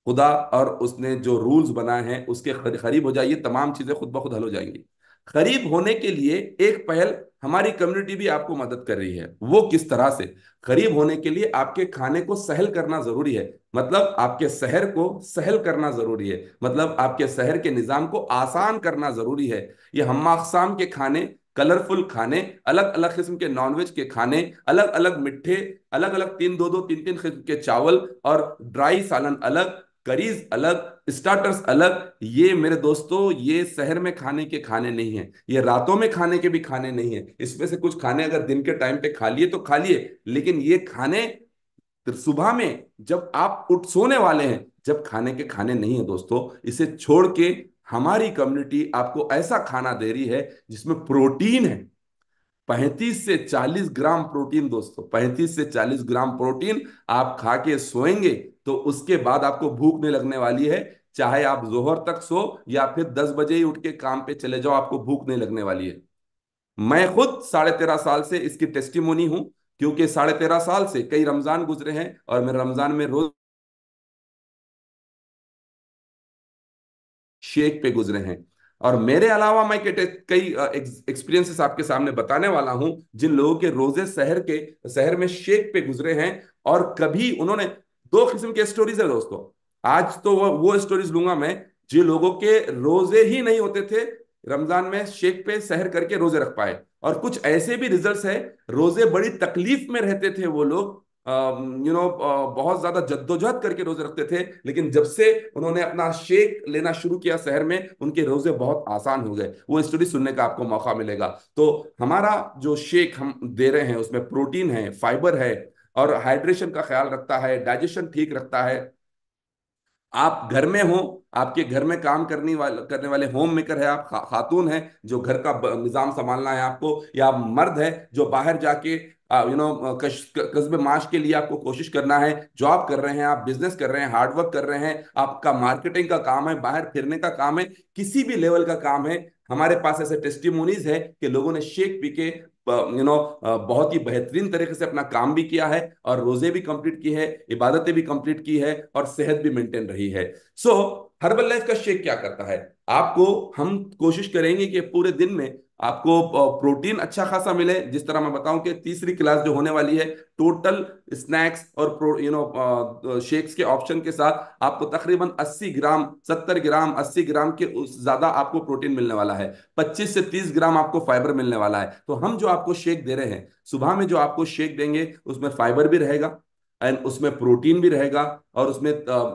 खुदा और उसने जो रूल्स बनाए हैं उसके करीब हो जाइए तमाम चीजें खुद ब खुद हल हो जाएंगी करीब होने के लिए एक पहल हमारी कम्युनिटी भी आपको मदद कर रही है वो किस तरह से गरीब होने के लिए आपके खाने को सहल करना जरूरी है मतलब आपके शहर को सहल करना जरूरी है मतलब आपके शहर के निज़ाम को आसान करना जरूरी है ये हम अकसाम के खाने कलरफुल खाने अलग अलग किस्म के नॉनवेज के खाने अलग अलग मिठे अलग अलग तीन दो दो तीन तीन किस्म के चावल और ड्राई सालन अलग करीज अलग स्टार्टर्स अलग ये मेरे दोस्तों ये शहर में खाने के खाने नहीं है ये रातों में खाने के भी खाने नहीं है इसमें से कुछ खाने अगर दिन के टाइम पे खा लिए तो खा लिए लेकिन ये खाने सुबह में जब आप उठ सोने वाले हैं जब खाने के खाने नहीं है दोस्तों इसे छोड़ के हमारी कम्युनिटी आपको ऐसा खाना दे रही है जिसमें प्रोटीन है पैंतीस से चालीस ग्राम प्रोटीन दोस्तों पैंतीस से चालीस ग्राम प्रोटीन आप खा के सोएंगे तो उसके बाद आपको भूख नहीं लगने वाली है चाहे आप जोहर तक सो या फिर दस बजे ही उठ के काम पे चले जाओ आपको भूख नहीं लगने वाली है मैं खुद साढ़े तेरह साल से इसकी टेस्टिमोनी हूं क्योंकि साढ़े तेरह साल से कई रमजान गुजरे हैं और मैं रमजान में रोज शेख पे गुजरे हैं और मेरे अलावा मैं कई एक्सपीरियंसेस आपके सामने बताने वाला हूं जिन लोगों के रोजे शहर के शहर में शेख पे गुजरे हैं और कभी उन्होंने दो किस्म के स्टोरीज है दोस्तों आज तो वो, वो स्टोरीज लूंगा मैं जो लोगों के रोजे ही नहीं होते थे रमजान में शेख पे सहर करके रोजे रख पाए और कुछ ऐसे भी रिजल्ट्स है रोजे बड़ी तकलीफ में रहते थे वो लोग यू नो बहुत ज्यादा जद्दोजहद करके रोजे रखते थे लेकिन जब से उन्होंने अपना शेक लेना शुरू किया शहर में उनके रोजे बहुत आसान हो गए वो स्टोरी सुनने का आपको मौका मिलेगा तो हमारा जो शेक हम दे रहे हैं उसमें प्रोटीन है फाइबर है और हाइड्रेशन का ख्याल रखता है डाइजेशन ठीक रखता है आप घर में हो आपके घर में काम करने वाले करने वाले होम मेकर है आप खा, खातून है जो घर का निज़ाम संभालना है आपको या आप मर्द है जो बाहर जाके यू नो कस्बे माश के लिए आपको कोशिश करना है जॉब कर रहे हैं आप बिजनेस कर रहे हैं हार्डवर्क कर रहे हैं आपका मार्केटिंग का काम है बाहर फिरने का काम है किसी भी लेवल का काम है हमारे पास ऐसे टेस्टिमोनीज है कि लोगों ने शेक पी के यू नो बहुत ही बेहतरीन तरीके से अपना काम भी किया है और रोजे भी कंप्लीट की है इबादतें भी कंप्लीट की है और सेहत भी मेंटेन रही है सो so, हर्बल लाइफ का शेक क्या करता है आपको हम कोशिश करेंगे कि पूरे दिन में आपको प्रोटीन अच्छा खासा मिले जिस तरह मैं बताऊं कि तीसरी क्लास जो होने वाली है टोटल स्नैक्स और यू नो शेक्स के ऑप्शन के साथ आपको तकरीबन 80 ग्राम 70 ग्राम 80 ग्राम के ज्यादा आपको प्रोटीन मिलने वाला है 25 से 30 ग्राम आपको फाइबर मिलने वाला है तो हम जो आपको शेक दे रहे हैं सुबह में जो आपको शेक देंगे उसमें फाइबर भी रहेगा एंड उसमें प्रोटीन भी रहेगा और उसमें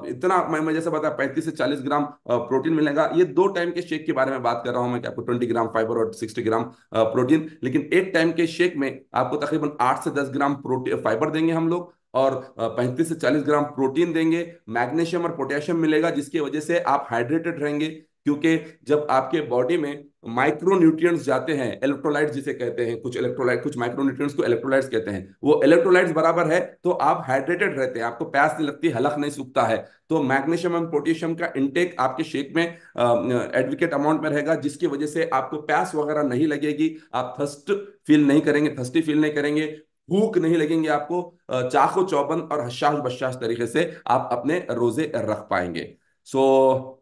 इतना मैं जैसे बताया पैंतीस से चालीस ग्राम प्रोटीन मिलेगा ये दो टाइम के शेक के बारे में बात कर रहा हूं मैं आपको ट्वेंटी ग्राम फाइबर और सिक्सटी ग्राम प्रोटीन लेकिन एक टाइम के शेक में आपको तकरीबन आठ से दस ग्राम प्रोटीन फाइबर देंगे हम लोग और 35 से 40 ग्राम प्रोटीन देंगे मैग्नीशियम और पोटेशियम मिलेगा जिसकी वजह से आप हाइड्रेटेड रहेंगे क्योंकि जब आपके बॉडी में माइक्रोन्यूट्रिएंट्स जाते हैं इलेक्ट्रोलाइट्स जिसे कहते हैं कुछ इलेक्ट्रोलाइट कुछ माइक्रोन्यूट्रिएंट्स को इलेक्ट्रोलाइट्स कहते हैं वो इलेक्ट्रोलाइट्स बराबर है तो आप हाइड्रेटेड रहते हैं आपको प्यास नहीं लगती हलक नहीं सूखता है तो मैग्नीशियम एंड पोटेशियम का इंटेक आपके शेक में एडवोकेट अमाउंट में रहेगा जिसकी वजह से आपको प्यास वगैरह नहीं लगेगी आप थर्स्ट फील नहीं करेंगे थर्स्टी फील नहीं करेंगे भूख नहीं लगेंगे आपको चाखो चौबंद और हशाश बशाश तरीके से आप अपने रोजे रख पाएंगे सो so,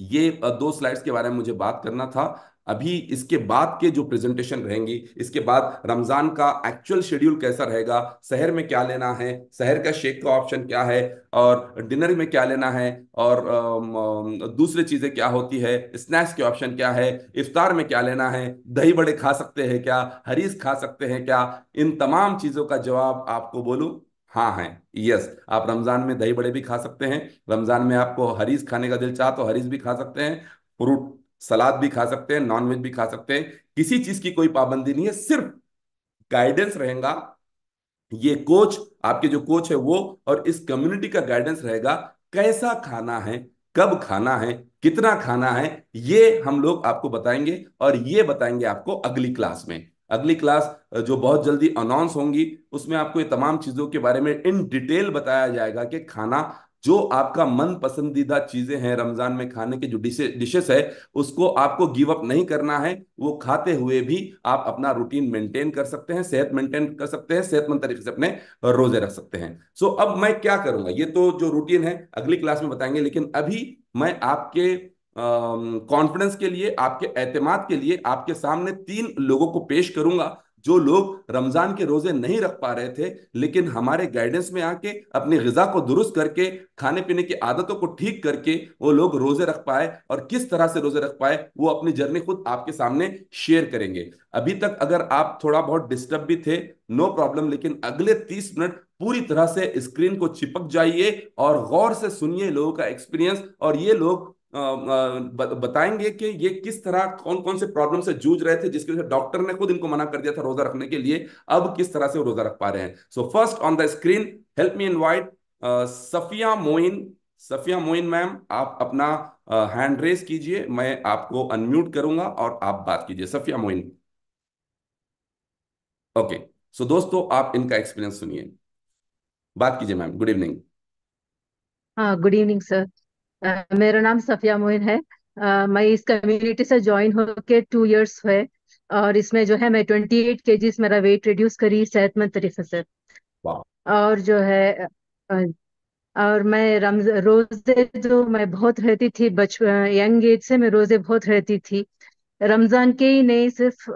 ये दो स्लाइड्स के बारे में मुझे बात करना था अभी इसके बाद के जो प्रेजेंटेशन रहेंगी इसके बाद रमजान का एक्चुअल शेड्यूल कैसा रहेगा शहर में क्या लेना है शहर का शेक का ऑप्शन क्या है और डिनर में क्या लेना है और दूसरी चीजें क्या होती है स्नैक्स के ऑप्शन क्या है इफ्तार में क्या लेना है दही बड़े खा सकते हैं क्या हरीस खा सकते हैं क्या इन तमाम चीजों का जवाब आपको बोलूं हाँ है हाँ, यस आप रमजान में दही बड़े भी खा सकते हैं रमजान में आपको हरीज खाने का दिल चाह तो हरीज भी खा सकते हैं फ्रूट सलाद भी खा सकते हैं नॉनवेज भी खा सकते हैं किसी चीज की कोई पाबंदी नहीं है सिर्फ गाइडेंस रहेगा ये कोच आपके जो कोच है वो और इस कम्युनिटी का गाइडेंस रहेगा कैसा खाना है कब खाना है कितना खाना है ये हम लोग आपको बताएंगे और ये बताएंगे आपको अगली क्लास में अगली क्लास जो बहुत जल्दी अनाउंस होंगी उसमें आपको ये तमाम चीज़ों के बारे में इन डिटेल बताया जाएगा कि खाना जो आपका मन पसंदीदा चीज़ें हैं रमज़ान में खाने के जो डिशे डिशेस है उसको आपको गिव अप नहीं करना है वो खाते हुए भी आप अपना रूटीन मेंटेन कर सकते हैं सेहत मेंटेन कर सकते हैं सेहतमंद तरीके से अपने रोजे रख सकते हैं सो अब मैं क्या करूंगा ये तो जो रूटीन है अगली क्लास में बताएंगे लेकिन अभी मैं आपके कॉन्फिडेंस के लिए आपके एतमाद के लिए आपके सामने तीन लोगों को पेश करूंगा जो लोग रमजान के रोजे नहीं रख पा रहे थे लेकिन हमारे गाइडेंस में आके अपनी गजा को दुरुस्त करके खाने पीने की आदतों को ठीक करके वो लोग रोजे रख पाए और किस तरह से रोजे रख पाए वो अपनी जर्नी खुद आपके सामने शेयर करेंगे अभी तक अगर आप थोड़ा बहुत डिस्टर्ब भी थे नो प्रॉब्लम लेकिन अगले तीस मिनट पूरी तरह से स्क्रीन को चिपक जाइए और गौर से सुनिए लोगों का एक्सपीरियंस और ये लोग बताएंगे कि ये किस तरह कौन कौन से प्रॉब्लम से जूझ रहे थे जिसकी वजह से डॉक्टर ने खुद इनको मना कर दिया था रोजा रखने के लिए अब किस तरह से रोजा रख पा रहे हैं so first on the screen help me invite Safiya Moin Safiya Moin ma'am आप अपना हैंड रेस कीजिए मैं आपको अनम्यूट करूंगा और आप बात कीजिए सफिया मोइन ओके सो दोस्तों आप इनका एक्सपीरियंस सुनिए बात कीजिए मैम गुड इवनिंग हाँ गुड इवनिंग सर मेरा नाम सफिया मोहन है मैं इस कम्युनिटी से ज्वाइन होके टू इयर्स हुए और इसमें जो है मैं ट्वेंटी एट के जीज मेरा वेट रिड्यूस करी सेहतमंद तरीके से और जो है और मैं रमज रोजे जो मैं बहुत रहती थी बच यंग एज से मैं रोजे बहुत रहती थी रमजान के ही नहीं सिर्फ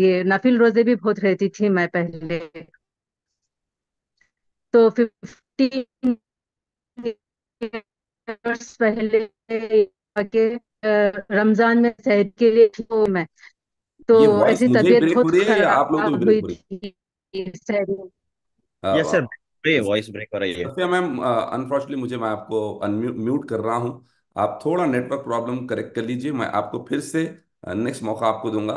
ये नफिल रोजे भी बहुत रहती थी मैं पहले तो फिफ्टी वर्ष पहले आके रमजान में सेहत के लिए तो मैं तो ऐसी तबीयत खुद आप लोग हुई थी यस सर वॉइस ब्रेक हो रही है मैम अनफॉर्चुनेटली मुझे मैं आपको अनम्यूट कर रहा हूं आप थोड़ा नेटवर्क प्रॉब्लम करेक्ट कर लीजिए मैं आपको फिर से नेक्स्ट मौका आपको दूंगा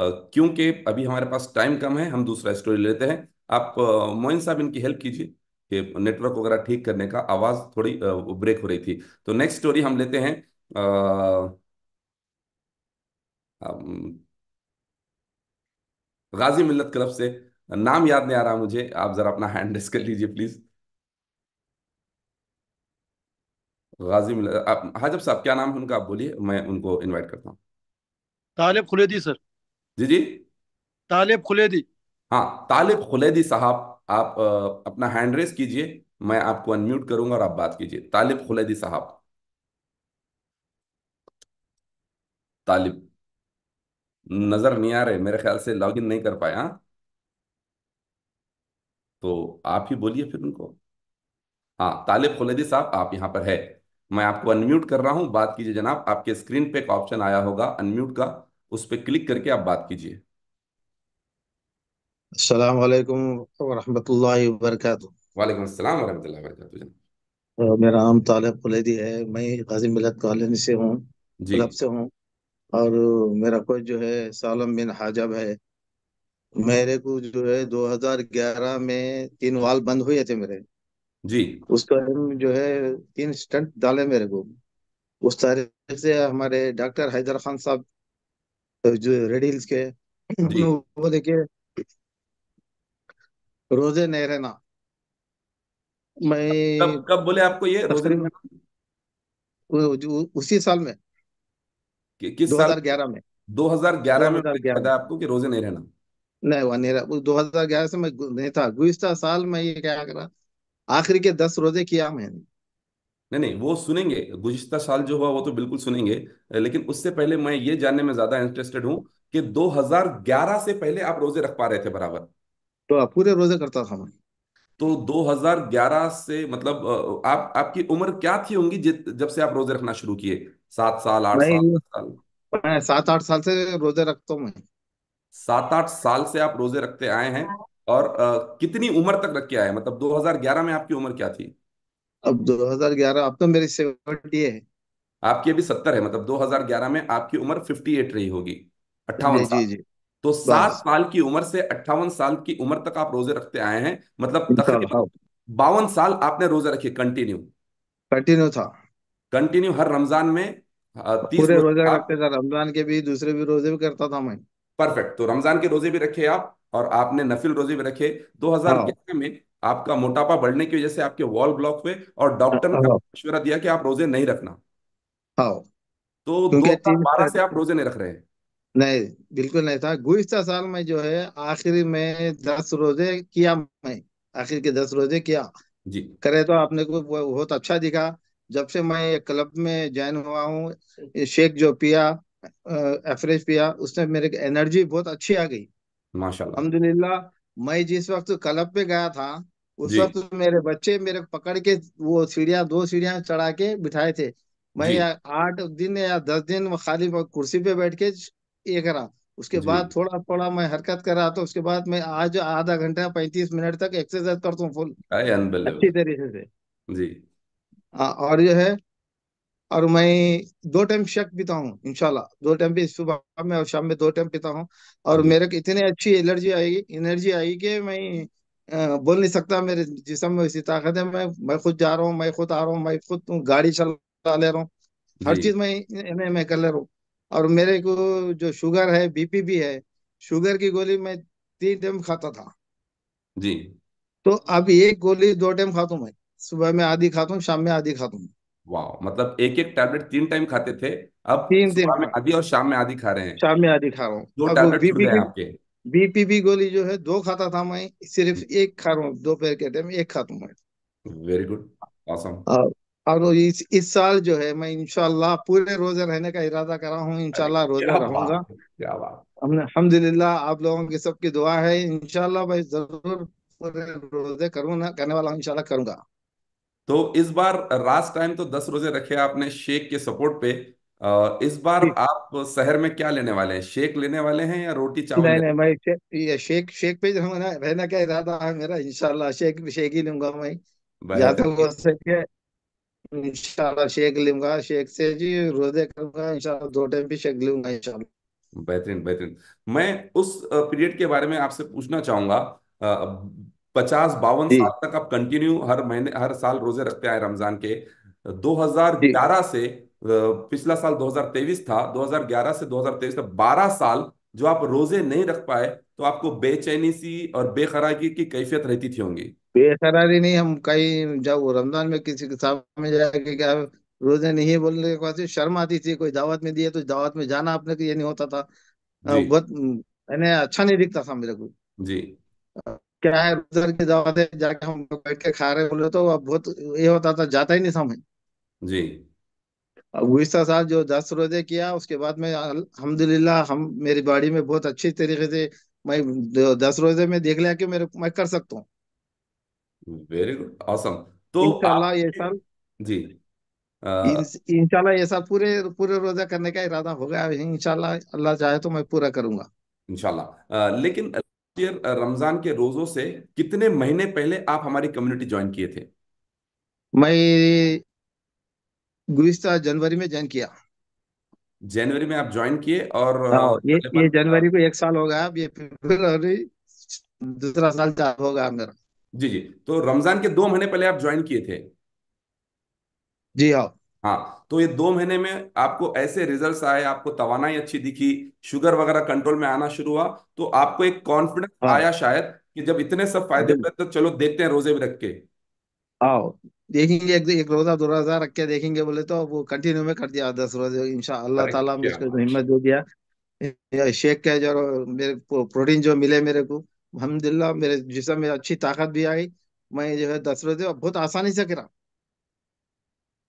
क्योंकि अभी हमारे पास टाइम कम है हम दूसरा स्टोरी लेते हैं आप मोइन साहब इनकी हेल्प कीजिए कि नेटवर्क वगैरह ठीक करने का आवाज थोड़ी ब्रेक हो रही थी तो नेक्स्ट स्टोरी हम लेते हैं गाजी मिल्लत क्लब से नाम याद नहीं आ रहा मुझे आप जरा अपना हैंड रेस कर लीजिए प्लीज गाजी मिल्लत हाजब साहब क्या नाम है उनका आप बोलिए मैं उनको इनवाइट करता हूँ तालिब खुलेदी सर जी जी तालिब खुलेदी हाँ तालिब खुलेदी साहब आप आ, अपना हैंड रेस कीजिए मैं आपको अनम्यूट करूंगा और आप बात कीजिए तालिब खुलेदी साहब तालिब नजर नहीं आ रहे मेरे ख्याल से लॉग इन नहीं कर पाया हाँ? तो आप ही बोलिए फिर उनको हाँ तालिब खुलेदी साहब आप यहां पर है मैं आपको अनम्यूट कर रहा हूं बात कीजिए जनाब आपके स्क्रीन पे एक ऑप्शन आया होगा अनम्यूट का उस पर क्लिक करके आप बात कीजिए अस्सलाम वालेकुम वरहमतुल्लाहि वबरकातु वालेकुम अस्सलाम वरहमतुल्लाहि वबरकातु जनाब मेरा नाम तालिब खुलेदी है मैं गाजी मिलत कॉलोनी से हूँ जी क्लब से हूँ और मेरा कोच जो है सालम बिन हाजब है मेरे को जो है ग्यारह में तीन वाल बंद हुए थे मेरे जी उस टाइम जो है तीन स्टंट डाले मेरे को उस तारीख से हमारे डॉक्टर हैदर खान साहब जो रेड के जी वो देखिए रोजे रहना मैं कब कब बोले आपको ये रोजे उसी साल में कि, किस 2011 साल में 2011 में पता आपको कि रोजे नहीं रहना नहीं वो नहीं रहा दो हजार ग्यारह से मैं नहीं था गुजता साल में ये क्या करा आखिरी के दस रोजे किया मैंने नहीं नहीं वो सुनेंगे गुजश्ता साल जो हुआ वो तो बिल्कुल सुनेंगे लेकिन उससे पहले मैं ये जानने में ज्यादा इंटरेस्टेड हूँ कि 2011 से पहले आप रोजे रख पा रहे थे बराबर तो पूरे रोजे करता था मैं तो 2011 से मतलब आप आपकी उम्र क्या थी होंगी जब से आप रोजे रखना शुरू किए सात साल आठ साल साल मैं सात आठ साल से रोजे रखता हूँ मैं सात आठ साल से आप रोजे रखते आए हैं और आ, कितनी उम्र तक रख के आए मतलब 2011 में आपकी उम्र क्या थी अब 2011 अब तो मेरी सेवेंटी है आपकी अभी सत्तर है मतलब 2011 में आपकी उम्र 58 रही होगी अट्ठावन साल जी जी तो सात साल की उम्र से अट्ठावन साल की उम्र तक आप रोजे रखते आए हैं मतलब बावन साल आपने रोजे रखे कंटिन्यू कंटिन्यू था कंटिन्यू हर रमजान में तीस पूरे रोजे रखते थे रमजान के भी दूसरे भी रोजे भी करता था मैं परफेक्ट तो रमजान के रोजे भी रखे आप और आपने नफिल रोजे भी रखे 2011 हाँ। में आपका मोटापा बढ़ने की वजह से आपके वॉल ब्लॉक हुए और डॉक्टर ने मशवरा हाँ। दिया कि आप रोजे नहीं रखना हाँ। तो दो हजार बारह से आप रोजे नहीं रख रहे हैं नहीं बिल्कुल नहीं था गुज्तर साल में जो है आखिर में दस रोजे किया मैं आखिर के दस रोजे किया जी करे तो आपने को बहुत अच्छा दिखा जब से मैं क्लब में ज्वाइन हुआ हूँ शेक जो पिया एफरेज पिया उसने मेरे एनर्जी बहुत अच्छी आ गई माशाल्लाह अल्हम्दुलिल्लाह मैं जिस वक्त क्लब पे गया था उस वक्त मेरे बच्चे मेरे पकड़ के वो सीढ़िया दो सीढ़िया चढ़ा के बिठाए थे मैं आठ दिन या दस दिन खाली कुर्सी पे बैठ के ये करा उसके बाद थोड़ा थोड़ा मैं हरकत करा तो उसके बाद मैं आज आधा घंटा पैंतीस मिनट तक एक्सरसाइज करता हूँ फुल अच्छी तरीके से जी आ, हाँ, और जो है और मैं दो टाइम शक पीता हूँ इनशाला दो टाइम भी सुबह में और शाम में दो टाइम पीता हूँ और मेरे को इतनी अच्छी एनर्जी आएगी एनर्जी आई कि मैं बोल नहीं सकता मेरे जिसम में इसी ताकत है मैं मैं खुद जा रहा हूँ मैं खुद आ रहा हूँ मैं खुद गाड़ी चला ले रहा हूँ हर चीज मैं मैं कर ले रहा हूँ और मेरे को जो शुगर है बीपी भी है शुगर की गोली मैं तीन टाइम खाता था जी तो अब एक गोली दो टाइम खाता हूँ मैं सुबह में आधी खाता हूँ शाम में आधी खाता हूँ वाह मतलब एक एक टैबलेट तीन टाइम खाते थे अब तीन दिन में आधी और शाम में आधी खा रहे हैं शाम में आधी खा रहा हूँ दो टैबलेट बीपी आपके भी गोली जो है दो खाता था मैं सिर्फ एक खा रहा हूँ दोपहर के टाइम एक खाता हूँ मैं वेरी गुड ऑसम और इस इस साल जो है मैं इनशाला पूरे रोजे रहने का इरादा करा हूँ इनशाला रोजा रहूंगा अलहमदिल्ला आप लोगों की सबकी दुआ है इनशाला भाई जरूर पूरे रोजे करूँ ना करने वाला इनशाला करूंगा तो इस बार लास्ट टाइम तो दस रोजे रखे आपने शेख के सपोर्ट पे इस बार आप शहर में क्या लेने वाले हैं शेख लेने वाले हैं या रोटी चावल नहीं नहीं भाई शे, ये शेख शेख पे रहना क्या इरादा है मेरा इंशाल्लाह शेख शेख ही लूंगा मैं या तो हो इंशाल्लाह शेक लूंगा से जी रोजे करूंगा इंशाल्लाह दो टाइम भी लूंगा इंशाल्लाह बेहतरीन बेहतरीन मैं उस पीरियड के बारे में आपसे पूछना चाहूंगा पचास बावन साल तक आप कंटिन्यू हर महीने हर साल रोजे रखते आए रमजान के 2011 से पिछला साल 2023 था 2011 से 2023 तक 12 साल जो आप रोजे नहीं रख पाए तो आपको बेचैनी सी और बेखरागी की कैफियत रहती थी होंगी बेसरारी नहीं हम कहीं जब रमजान में किसी के सामने जाके क्या रोजे नहीं बोलने के बाद शर्म आती थी कोई दावत में दिए तो दावत में जाना अपने को तो ये नहीं होता था बहुत मैंने अच्छा नहीं दिखता था मेरे को जी क्या है उधर की दावत है जाके हम बैठ के खा रहे बोले तो अब बहुत ये होता था जाता ही नहीं समझ जी अब गुस्सा साहब जो दस रोजे किया उसके बाद में अलहमदुल्ला हम मेरी बॉडी में बहुत अच्छी तरीके से मैं दस रोजे में देख लिया कि मेरे मैं कर सकता हूँ वेरी गुड ऑसम तो इंशाल्लाह ये साल जी इंशाल्लाह ये साल पूरे पूरे रोजा करने का इरादा हो होगा इंशाल्लाह अल्लाह चाहे तो मैं पूरा करूंगा इंशाल्लाह लेकिन रमजान के रोजों से कितने महीने पहले आप हमारी कम्युनिटी ज्वाइन किए थे मैं गुजश्ता जनवरी में ज्वाइन किया जनवरी में आप ज्वाइन किए और हाँ, ये ये जनवरी को एक साल हो गया अब ये फिर दूसरा साल होगा मेरा जी जी तो रमजान के दो महीने पहले आप ज्वाइन किए थे जी हाँ हाँ तो ये दो महीने में आपको ऐसे रिजल्ट्स आए आपको तवानाई अच्छी दिखी शुगर वगैरह कंट्रोल में आना शुरू हुआ तो आपको एक कॉन्फिडेंस हाँ। आया शायद कि जब इतने सब फायदे हुए तो चलो देखते हैं रोजे भी रख के आओ हाँ, देखेंगे एक, एक रोजा दो रोजा रख के देखेंगे बोले तो वो कंटिन्यू में कर दिया दस रोजे इन अल्लाह ताला मुझको हिम्मत दे दिया शेख का जो मेरे प्रोटीन जो मिले मेरे को अलहमदिल्ला मेरे जिसम में अच्छी ताकत भी आई मैं जो है दस रोजे और बहुत आसानी से करा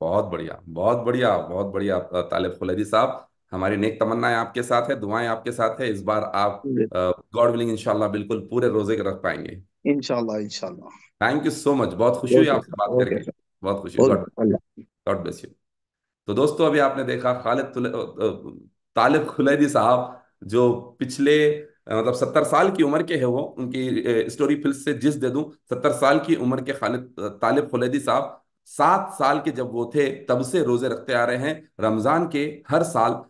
बहुत बढ़िया बहुत बढ़िया बहुत बढ़िया तालिब खुलेदी साहब हमारी नेक तमन्नाएं आपके साथ है दुआएं आपके साथ है इस बार आप गॉड विलिंग इंशाल्लाह बिल्कुल पूरे रोजे के रख पाएंगे इंशाल्लाह इंशाल्लाह थैंक यू सो मच बहुत खुशी हुई आपसे बात करके बहुत खुशी गॉड ब्लेस यू तो दोस्तों अभी आपने देखा खालिद तालिब खुलेदी साहब जो पिछले मतलब सत्तर साल की उम्र के है वो उनकी स्टोरी फिल्म से जिस दे दूं सत्तर साल की उम्र के खालिद तालिब खुलेदी साहब सात साल के जब वो थे तब से रोजे रखते आ रहे हैं रमजान के हर साल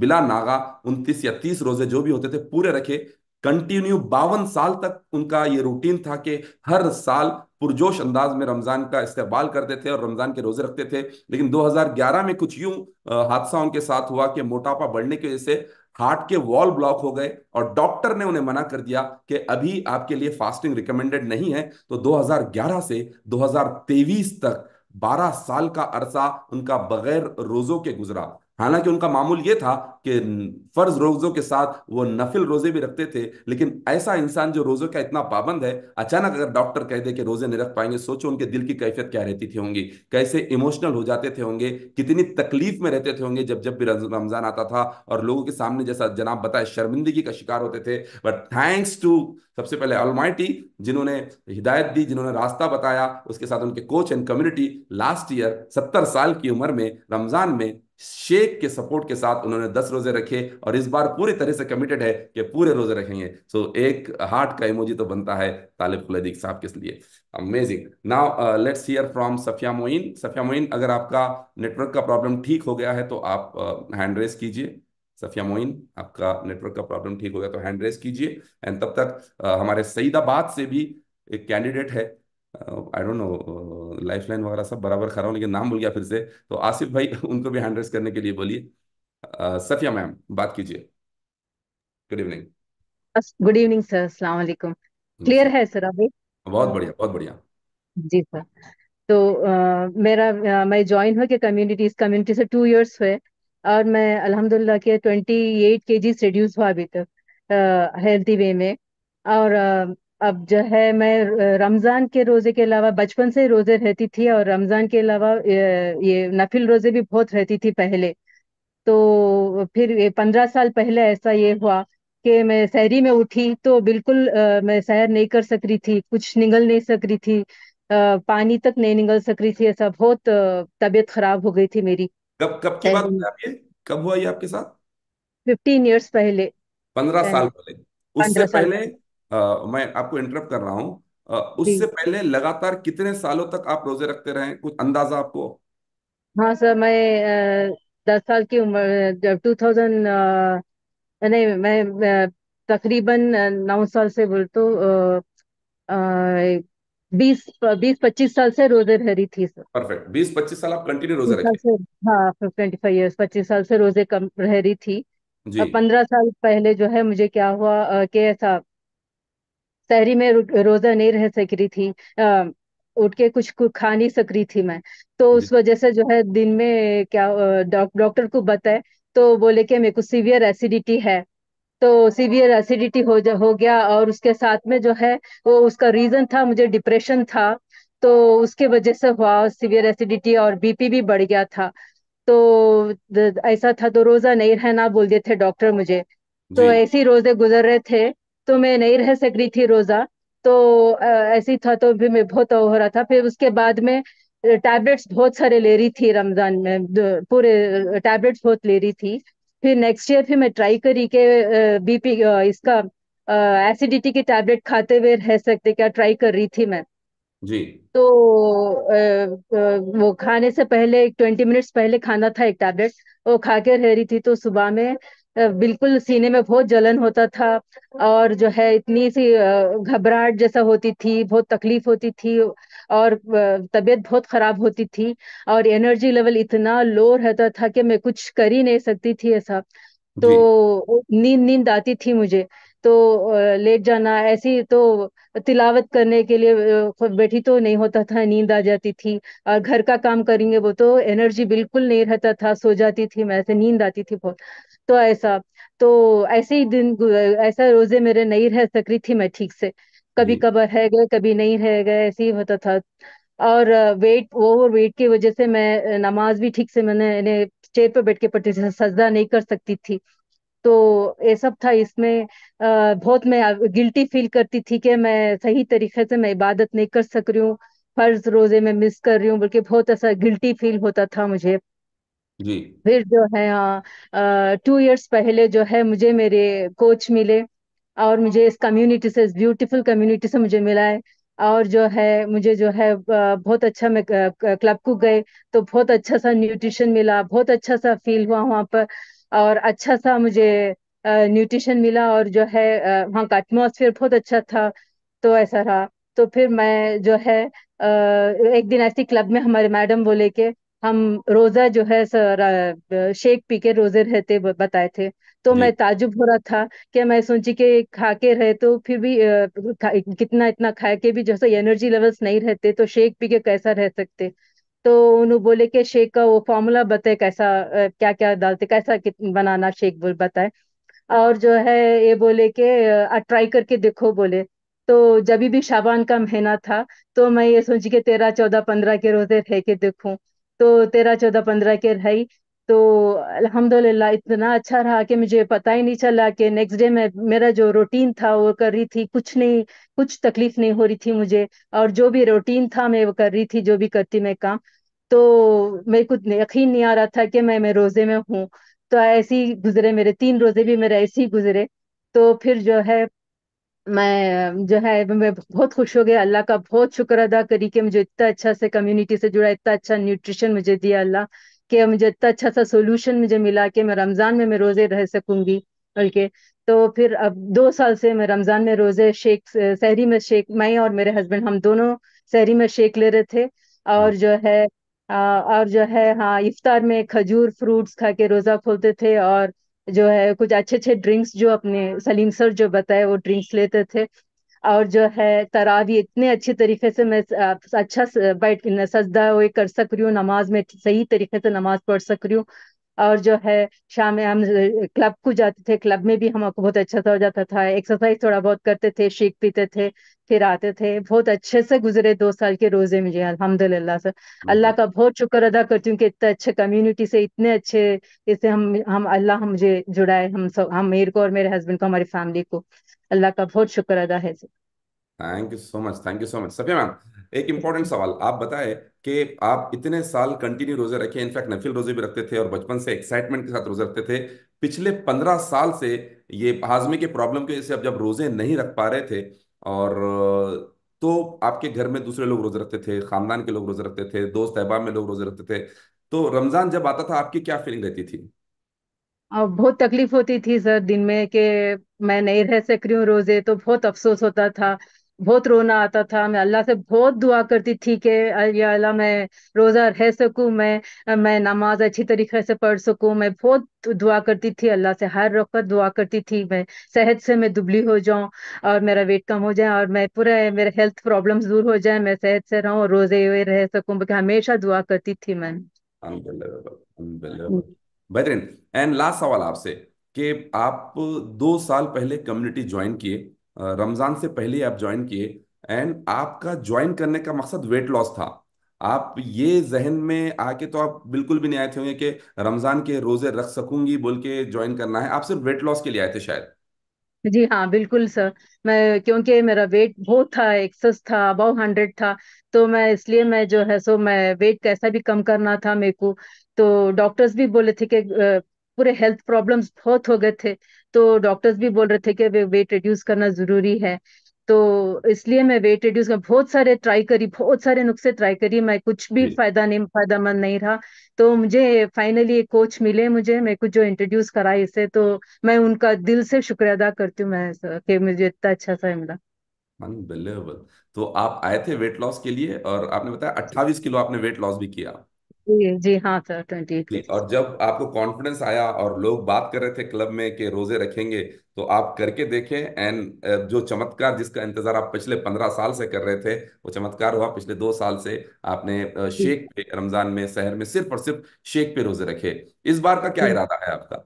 बिला नागा उनतीस या तीस रोजे जो भी होते थे पूरे रखे कंटिन्यू बावन साल तक उनका ये रूटीन था कि हर साल पुरजोश अंदाज में रमज़ान का इस्तेमाल करते थे और रमज़ान के रोज़े रखते थे लेकिन 2011 में कुछ यूं हादसा उनके साथ हुआ कि मोटापा बढ़ने की वजह से हार्ट के वॉल ब्लॉक हो गए और डॉक्टर ने उन्हें मना कर दिया कि अभी आपके लिए फास्टिंग रिकमेंडेड नहीं है तो 2011 से 2023 तक 12 साल का अरसा उनका बगैर रोजों के गुजरा हालांकि उनका मामूल ये था कि फर्ज रोजों के साथ वो नफिल रोजे भी रखते थे लेकिन ऐसा इंसान जो रोजों का इतना पाबंद है अचानक अगर डॉक्टर कह दे कि रोजे नहीं रख पाएंगे सोचो उनके दिल की कैफियत क्या रहती थी होंगी कैसे इमोशनल हो जाते थे होंगे कितनी तकलीफ में रहते थे होंगे जब जब भी रमजान आता था और लोगों के सामने जैसा जनाब बताए शर्मिंदगी का शिकार होते थे बट थैंक्स टू सबसे पहले अलमाइटी जिन्होंने हिदायत दी जिन्होंने रास्ता बताया उसके साथ उनके coach and community last year सत्तर साल की उम्र में रमजान में शेख के सपोर्ट के साथ उन्होंने दस रोजे रखे और इस बार पूरी तरह से कमिटेड है कि पूरे रोजे रखेंगे सो so, एक हार्ट का इमोजी तो बनता है तालिब खुलदीक साहब के लिए amazing now let's hear from Safiya Moin Safiya Moin अगर आपका नेटवर्क का प्रॉब्लम ठीक हो गया है तो आप हैंड uh, रेस कीजिए सफिया मोइन आपका नेटवर्क का प्रॉब्लम ठीक हो गया तो हैंड रेस कीजिए एंड तब तक uh, हमारे सईदाबाद से भी एक कैंडिडेट है आई डोंट नो लाइफलाइन वगैरह सब बराबर खा रहा हूँ लेकिन नाम भूल गया फिर से तो आसिफ भाई उनको भी हैंड रेस करने के लिए बोलिए uh, सफिया मैम बात कीजिए good evening good evening sir अस्सलाम वालेकुम क्लियर है सर अभी बहुत बढ़िया बहुत बढ़िया जी सर तो आ, uh, मेरा आ, uh, मैं ज्वाइन हुआ कि कम्युनिटी इस कम्युनिटी से टू इयर्स हुए और मैं अल्हम्दुलिल्लाह के ट्वेंटी एट के रिड्यूस हुआ अभी तक हेल्थी वे में और अब जो है मैं रमज़ान के रोज़े के अलावा बचपन से रोज़े रहती थी और रमज़ान के अलावा ये नफिल रोज़े भी बहुत रहती थी पहले तो फिर पंद्रह साल पहले ऐसा ये हुआ कि मैं शहरी में उठी तो बिल्कुल आ, मैं सैर नहीं कर सक रही थी कुछ निगल नहीं सक रही थी आ, पानी तक नहीं निगल सक रही थी ऐसा बहुत तबीयत खराब हो गई थी मेरी कब कब की बात है कब हुआ ये आपके साथ फिफ्टीन ईयर्स पहले पंद्रह साल पहले उससे पहले आ, मैं आपको इंटरप्ट कर रहा हूँ उससे पहले लगातार कितने सालों तक आप रोजे रखते रहे कुछ अंदाजा आपको हाँ सर मैं दस साल की उम्र जब टू थाउजेंड नहीं मैं तकरीबन नौ साल से बोल तो बीस बीस पच्चीस साल से रोजे रह रही थी सर परफेक्ट बीस पच्चीस साल आप कंटिन्यू रोजे रखे हाँ ट्वेंटी फाइव ईयर्स पच्चीस साल से रोजे कम रह रही थी जी पंद्रह साल पहले जो है मुझे क्या हुआ के ऐसा तहरी में रोजा नहीं रह सक रही थी आ, उठ के कुछ खा नहीं सक रही थी मैं तो उस वजह से जो है दिन में क्या डॉक्टर डौक, को बताए तो बोले कि मेरे को सीवियर एसिडिटी है तो सीवियर एसिडिटी हो जा हो गया और उसके साथ में जो है वो उसका रीजन था मुझे डिप्रेशन था तो उसके वजह से हुआ सीवियर एसिडिटी और बीपी भी बढ़ गया था तो ऐसा था तो रोजा नहीं रहना बोल दिए थे डॉक्टर मुझे तो ऐसे ही रोजे गुजर रहे थे तो मैं नहीं रह सक रही थी रोजा तो ऐसी था तो भी मैं बहुत हो रहा था फिर उसके बाद में टैबलेट्स बहुत सारे ले रही थी रमजान में पूरे टैबलेट्स बहुत ले रही थी फिर नेक्स्ट ईयर फिर मैं ट्राई करी के बीपी इसका एसिडिटी की टैबलेट खाते हुए रह सकते क्या ट्राई कर रही थी मैं जी तो वो खाने से पहले ट्वेंटी मिनट्स पहले खाना था एक टैबलेट वो खा के रह रही थी तो सुबह में बिल्कुल सीने में बहुत जलन होता था और जो है इतनी सी घबराहट जैसा होती थी बहुत तकलीफ होती थी और तबीयत बहुत खराब होती थी और एनर्जी लेवल इतना लो रहता था कि मैं कुछ कर ही नहीं सकती थी ऐसा तो नींद नींद आती थी मुझे तो लेट जाना ऐसी तो तिलावत करने के लिए बैठी तो नहीं होता था नींद आ जाती थी और घर का काम करेंगे वो तो एनर्जी बिल्कुल नहीं रहता था सो जाती थी मैं ऐसे नींद आती थी बहुत तो ऐसा तो ऐसे ही दिन ऐसा रोजे मेरे नहीं रह सक रही थी मैं ठीक से कभी कभार रह गए कभी नहीं रह गए ऐसे ही होता था और वेट ओवर वेट की वजह से मैं नमाज भी ठीक से मैंने चेयर पर बैठ के पढ़ती थी सजदा नहीं कर सकती थी तो ये सब था इसमें आ, बहुत मैं गिल्टी फील करती थी कि मैं सही तरीके से मैं इबादत नहीं कर सक रही हूँ फर्ज रोजे में मिस कर रही हूँ बल्कि बहुत ऐसा गिल्टी फील होता था मुझे जी फिर जो है हाँ टू इयर्स पहले जो है मुझे मेरे कोच मिले और मुझे इस कम्युनिटी से इस ब्यूटीफुल कम्युनिटी से मुझे मिला है और जो है मुझे जो है बहुत अच्छा मैं क्लब को गए तो बहुत अच्छा सा न्यूट्रिशन मिला बहुत अच्छा सा फील हुआ वहाँ पर और अच्छा सा मुझे न्यूट्रिशन मिला और जो है वहाँ का एटमोसफियर बहुत अच्छा था तो ऐसा रहा तो फिर मैं जो है एक दिन ऐसी क्लब में हमारे मैडम बोले के हम रोजा जो है सर शेक पी के रोजे रहते बताए थे तो मैं ताजुब हो रहा था कि मैं सोची के खा के रहे तो फिर भी कितना इतना खा के भी जो है एनर्जी लेवल्स नहीं रहते तो शेक पी के कैसा रह सकते तो उन्होंने बोले कि शेक का वो फॉर्मूला बताए कैसा क्या क्या डालते कैसा बनाना शेक बोल बताए और जो है ये बोले कि ट्राई करके देखो बोले तो जब भी शाबान का महीना था तो मैं ये सोची कि तेरह चौदह पंद्रह के रोजे रह के देखूं तो तेरह चौदह पंद्रह के रही तो अल्हम्दुलिल्लाह इतना अच्छा रहा कि मुझे पता ही नहीं चला कि नेक्स्ट डे मैं मेरा जो रूटीन था वो कर रही थी कुछ नहीं कुछ तकलीफ नहीं हो रही थी मुझे और जो भी रूटीन था मैं वो कर रही थी जो भी करती मैं काम तो मेरे को यकीन नहीं आ रहा था कि मैं मैं रोजे में हूँ तो ऐसे ही गुजरे मेरे तीन रोजे भी मेरे ऐसे ही गुजरे तो फिर जो है मैं जो है मैं बहुत खुश हो गया अल्लाह का बहुत शुक्र अदा करी कि मुझे इतना अच्छा से कम्युनिटी से जुड़ा इतना अच्छा न्यूट्रिशन मुझे दिया अल्लाह कि मुझे इतना अच्छा सा सोल्यूशन मुझे मिला कि मैं रमज़ान में मैं रोज़े रह सकूंगी बल्कि तो फिर अब दो साल से मैं रमज़ान में रोज़े शेख शहरी में शेख मैं और मेरे हस्बैंड हम दोनों शहरी में शेख ले रहे थे और जो है आ, और जो है हाँ इफ्तार में खजूर फ्रूट्स खा के रोज़ा खोलते थे और जो है कुछ अच्छे अच्छे ड्रिंक्स जो अपने सलीम सर जो बताए वो ड्रिंक्स लेते थे और जो है तरावी इतने अच्छे तरीके से मैं अच्छा बैठ सजदा हुए कर सक रही हूँ नमाज में सही तरीके से नमाज पढ़ सक रही हूँ और जो है शाम में हम क्लब को जाते थे क्लब में भी हमको बहुत अच्छा सा हो जाता था एक्सरसाइज थोड़ा बहुत करते थे शेक पीते थे फिर आते थे बहुत अच्छे से गुजरे दो साल के रोजे मुझे अलहमदुल्ला से हम्म। अल्लाह का बहुत शुक्र अदा करती हूँ कि इतने अच्छे कम्युनिटी से इतने अच्छे इसे हम हम अल्लाह मुझे जुड़ाए हम सब हम मेरे को और मेरे हस्बैंड को हमारी फैमिली को अल्लाह का बहुत शुक्र अदा है जी thank you so much thank you so much Safiya ma'am एक इम्पोर्टेंट सवाल आप बताएं कि आप इतने साल कंटिन्यू रोजे रखे इनफैक्ट नफिल रोजे भी रखते थे और बचपन से एक्साइटमेंट के साथ रोजे रखते थे पिछले पंद्रह साल से ये हाजमे के प्रॉब्लम की वजह से आप जब रोजे नहीं रख पा रहे थे और तो आपके घर में दूसरे लोग रोजे रखते थे खानदान के लोग रोजे रखते थे दोस्त अहबाब में लोग रोजे रखते थे तो रमजान जब आता था आपकी क्या फीलिंग रहती थी बहुत तकलीफ होती थी सर दिन में कि मैं नहीं रह सक रही हूँ रोजे तो बहुत अफसोस होता था बहुत रोना आता था मैं अल्लाह से बहुत दुआ करती थी कि अल्लाह मैं रोज़ा रह सकू मैं मैं नमाज अच्छी तरीके से पढ़ सकू मैं बहुत दुआ करती थी अल्लाह से हर वक्त दुआ करती थी मैं सेहत से मैं दुबली हो जाऊँ और मेरा वेट कम हो जाए और मैं पूरा मेरे हेल्थ प्रॉब्लम्स दूर हो जाए मैं सेहत से रहूँ रोज़े हुए रह सकूँ बल्कि हमेशा दुआ करती थी मैं बेहतरीन एंड लास्ट सवाल आपसे कि आप दो साल पहले कम्युनिटी ज्वाइन किए रमजान से पहले आप ज्वाइन किए एंड आपका ज्वाइन करने का मकसद वेट लॉस था आप ये जहन में आके तो आप बिल्कुल भी नहीं आए थे होंगे कि रमजान के रोजे रख सकूंगी बोल के ज्वाइन करना है आप सिर्फ वेट लॉस के लिए आए थे शायद जी हाँ बिल्कुल सर मैं क्योंकि मेरा वेट बहुत था एक्सेस था अबाउ हंड्रेड था तो मैं इसलिए मैं जो है सो मैं वेट कैसा भी कम करना था मेरे को तो डॉक्टर्स भी बोले थे कि पूरे हेल्थ प्रॉब्लम्स बहुत हो गए थे तो डॉक्टर्स भी बोल रहे थे कि वे वेट रिड्यूस करना ज़रूरी है तो इसलिए मैं वेट रिड्यूस कर बहुत सारे ट्राई करी बहुत सारे नुस्खे ट्राई करी मैं कुछ भी फायदा नहीं फायदामंद नहीं रहा तो मुझे फाइनली एक कोच मिले मुझे मैं कुछ जो इंट्रोड्यूस करा इसे तो मैं उनका दिल से शुक्रिया अदा करती हूँ मैं कि मुझे इतना अच्छा सा मिला अनबिलीवेबल तो आप आए थे वेट लॉस के लिए और आपने बताया अट्ठाईस किलो आपने वेट लॉस भी किया जी हाँ सर ट्वेंटी एट और जब आपको कॉन्फिडेंस आया और लोग बात कर रहे थे क्लब में कि रोजे रखेंगे तो आप करके देखें एंड जो चमत्कार जिसका इंतजार आप पिछले पंद्रह साल से कर रहे थे वो चमत्कार हुआ पिछले दो साल से आपने शेख पे रमजान में शहर में सिर्फ और सिर्फ शेख पे रोजे रखे इस बार का क्या इरादा है आपका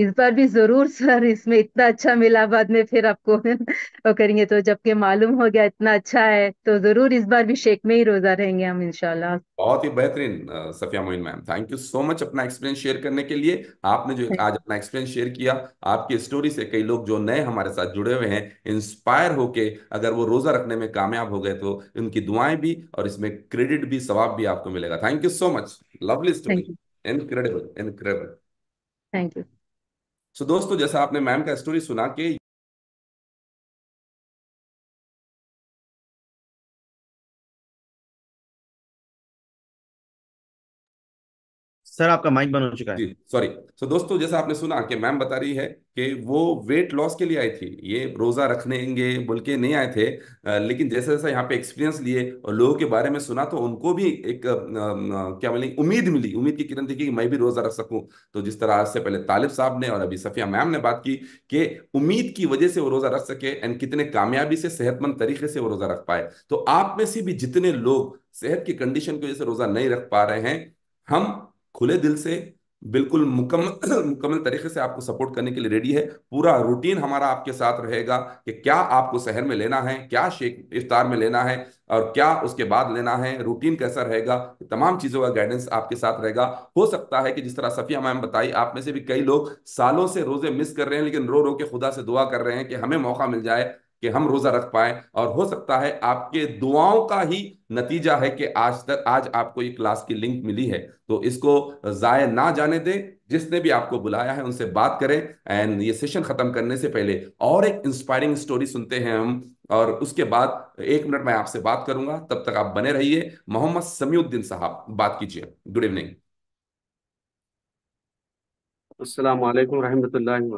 इस बार भी जरूर सर इसमें इतना अच्छा मिला बाद में फिर आपको वो करेंगे तो जबकि मालूम हो गया इतना अच्छा है तो जरूर इस बार भी शेख में ही रोजा रहेंगे हम इनशाला बहुत ही बेहतरीन Safiya Mohin ma'am thank you so much अपना एक्सपीरियंस शेयर करने के लिए आपने जो आज अपना एक्सपीरियंस शेयर किया आपकी स्टोरी से कई लोग जो नए हमारे साथ जुड़े हुए हैं इंस्पायर होके अगर वो रोजा रखने में कामयाब हो गए तो उनकी दुआएं भी और इसमें क्रेडिट भी सवाब भी आपको मिलेगा thank you so much lovely story incredible incredible thank you so दोस्तों जैसा आपने मैम का स्टोरी सुना कि सर आपका माइक बंद हो चुका है सॉरी सो so, दोस्तों जैसा आपने सुना कि मैम बता रही है कि वो वेट लॉस के लिए आई थी ये रोजा रखनेंगे बोल के नहीं आए थे लेकिन जैसे जैसा यहाँ पे एक्सपीरियंस लिए और लोगों के बारे में सुना तो उनको भी एक आ, आ, क्या बोलेंगे उम्मीद मिली उम्मीद की किरण थी कि मैं भी रोजा रख सकूं तो जिस तरह आज से पहले तालिब साहब ने और अभी सफिया मैम ने बात की कि उम्मीद की वजह से वो रोजा रख सके एंड कितने कामयाबी से सेहतमंद तरीके से वो रोजा रख पाए तो आप में से भी जितने लोग सेहत की कंडीशन की वजह से रोजा नहीं रख पा रहे हैं हम खुले दिल से बिल्कुल मुकम्मल मुकम्मल तरीके से आपको सपोर्ट करने के लिए रेडी है पूरा रूटीन हमारा आपके साथ रहेगा कि क्या आपको शहर में लेना है क्या शेख इफ्तार में लेना है और क्या उसके बाद लेना है रूटीन कैसा रहेगा तमाम चीज़ों का गाइडेंस आपके साथ रहेगा हो सकता है कि जिस तरह सफिया मैम बताई आप में से भी कई लोग सालों से रोज़े मिस कर रहे हैं लेकिन रो रो के खुदा से दुआ कर रहे हैं कि हमें मौका मिल जाए कि हम रोजा रख पाए और हो सकता है आपके दुआओं का ही नतीजा है कि आज तक आज आपको ये क्लास की लिंक मिली है तो इसको ज़ाय ना जाने दें जिसने भी आपको बुलाया है उनसे बात करें एंड ये सेशन खत्म करने से पहले और एक इंस्पायरिंग स्टोरी सुनते हैं हम और उसके बाद एक मिनट मैं आपसे बात करूंगा तब तक आप बने रहिए मोहम्मद समीउद्दीन साहब बात कीजिए गुड इवनिंग अस्सलाम वालेकुम रहमतुल्लाहि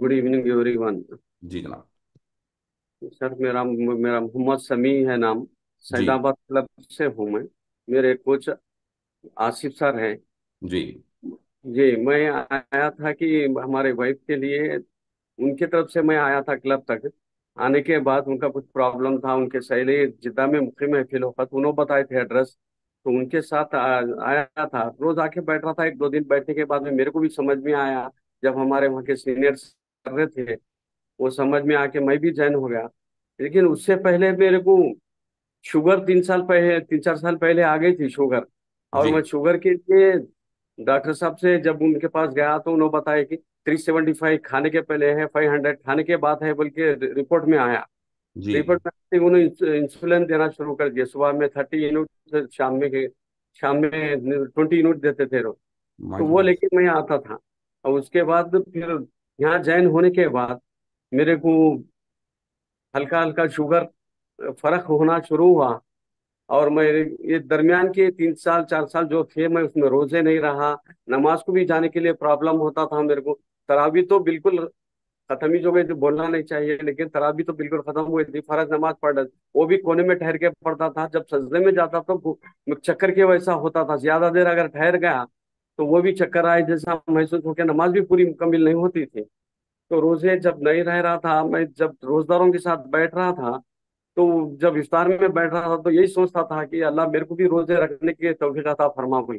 गुड इवनिंग एवरीवन जी जनाब सर मेरा मेरा मोहम्मद समी है नाम सैदाबाद क्लब से हूँ मैं मेरे कोच आसिफ सर हैं जी जी मैं आया था कि हमारे वाइफ के लिए उनके तरफ से मैं आया था क्लब तक आने के बाद उनका कुछ प्रॉब्लम था उनके सहेली जिदा में मुख्य महफिल फिलोफत उन्होंने बताए थे एड्रेस तो उनके साथ आ, आया था रोज आके बैठ रहा था एक दो दिन बैठने के बाद में मेरे को भी समझ में आया जब हमारे वहाँ के सीनियर्स कर रहे थे वो समझ में आके मैं भी जैन हो गया लेकिन उससे पहले मेरे को शुगर तीन साल पहले तीन चार साल पहले आ गई थी शुगर और मैं शुगर के लिए डॉक्टर साहब से जब उनके पास गया तो उन्होंने बताया कि थ्री सेवेंटी फाइव खाने के पहले है फाइव हंड्रेड खाने के बाद है बोल के रिपोर्ट में आया रिपोर्ट में उन्होंने इंसुलिन देना शुरू कर दिया सुबह में थर्टी यूनिट शाम में शाम में ट्वेंटी यूनिट देते थे रोज तो वो लेके मैं आता था और उसके बाद फिर यहाँ ज्वाइन होने के बाद मेरे को हल्का हल्का शुगर फर्क होना शुरू हुआ और मैं ये दरमियान के तीन साल चार साल जो थे मैं उसमें रोजे नहीं रहा नमाज को भी जाने के लिए प्रॉब्लम होता था मेरे को तरावी तो बिल्कुल खत्म ही जो मैं बोलना नहीं चाहिए लेकिन तरावी तो बिल्कुल खत्म हुई थी फर्ज नमाज पढ़ वो भी कोने में ठहर के पढ़ता था जब सजदे में जाता तो चक्कर के वैसा होता था ज्यादा देर अगर ठहर गया तो वो भी चक्कर आए जैसा महसूस हो गया नमाज भी पूरी मुकम्मिल नहीं होती थी तो रोजे जब नहीं रह रहा था मैं जब रोजदारों के साथ बैठ रहा था तो जब इफ्तार में बैठ रहा था तो यही सोचता था कि अल्लाह मेरे को भी रोजे रखने के तोफीक था फरमा हुई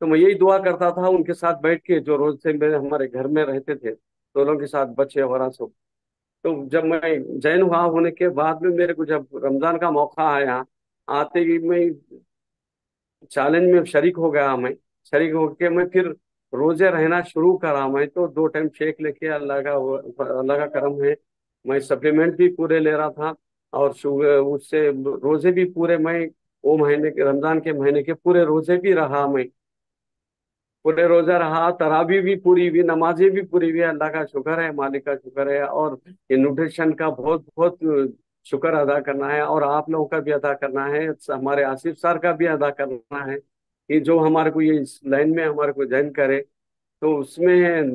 तो मैं यही दुआ करता था उनके साथ बैठ के जो रोज से मेरे हमारे घर में रहते थे दोनों के साथ बच्चे वगैरह सब तो जब मैं जैन हुआ होने के बाद में मेरे को जब रमज़ान का मौका आया आते ही मैं चैलेंज में शरीक हो गया मैं शरीक होके मैं फिर रोजे रहना शुरू करा मैं तो दो टाइम शेख लेके अल्लाह का अल्लाह का कर्म है मैं सप्लीमेंट भी पूरे ले रहा था और उससे रोजे भी पूरे मैं वो महीने के रमजान के महीने के पूरे रोजे भी रहा मैं पूरे रोजा रहा तराबी भी पूरी हुई नमाजें भी पूरी हुई अल्लाह का शुक्र है मालिक का शुक्र है और ये न्यूट्रिशन का बहुत बहुत शुक्र अदा करना है और आप लोगों का भी अदा करना है हमारे आसिफ सर का भी अदा करना है कि जो हमारे को ये इस लाइन में हमारे को ज्वाइन करे तो उसमें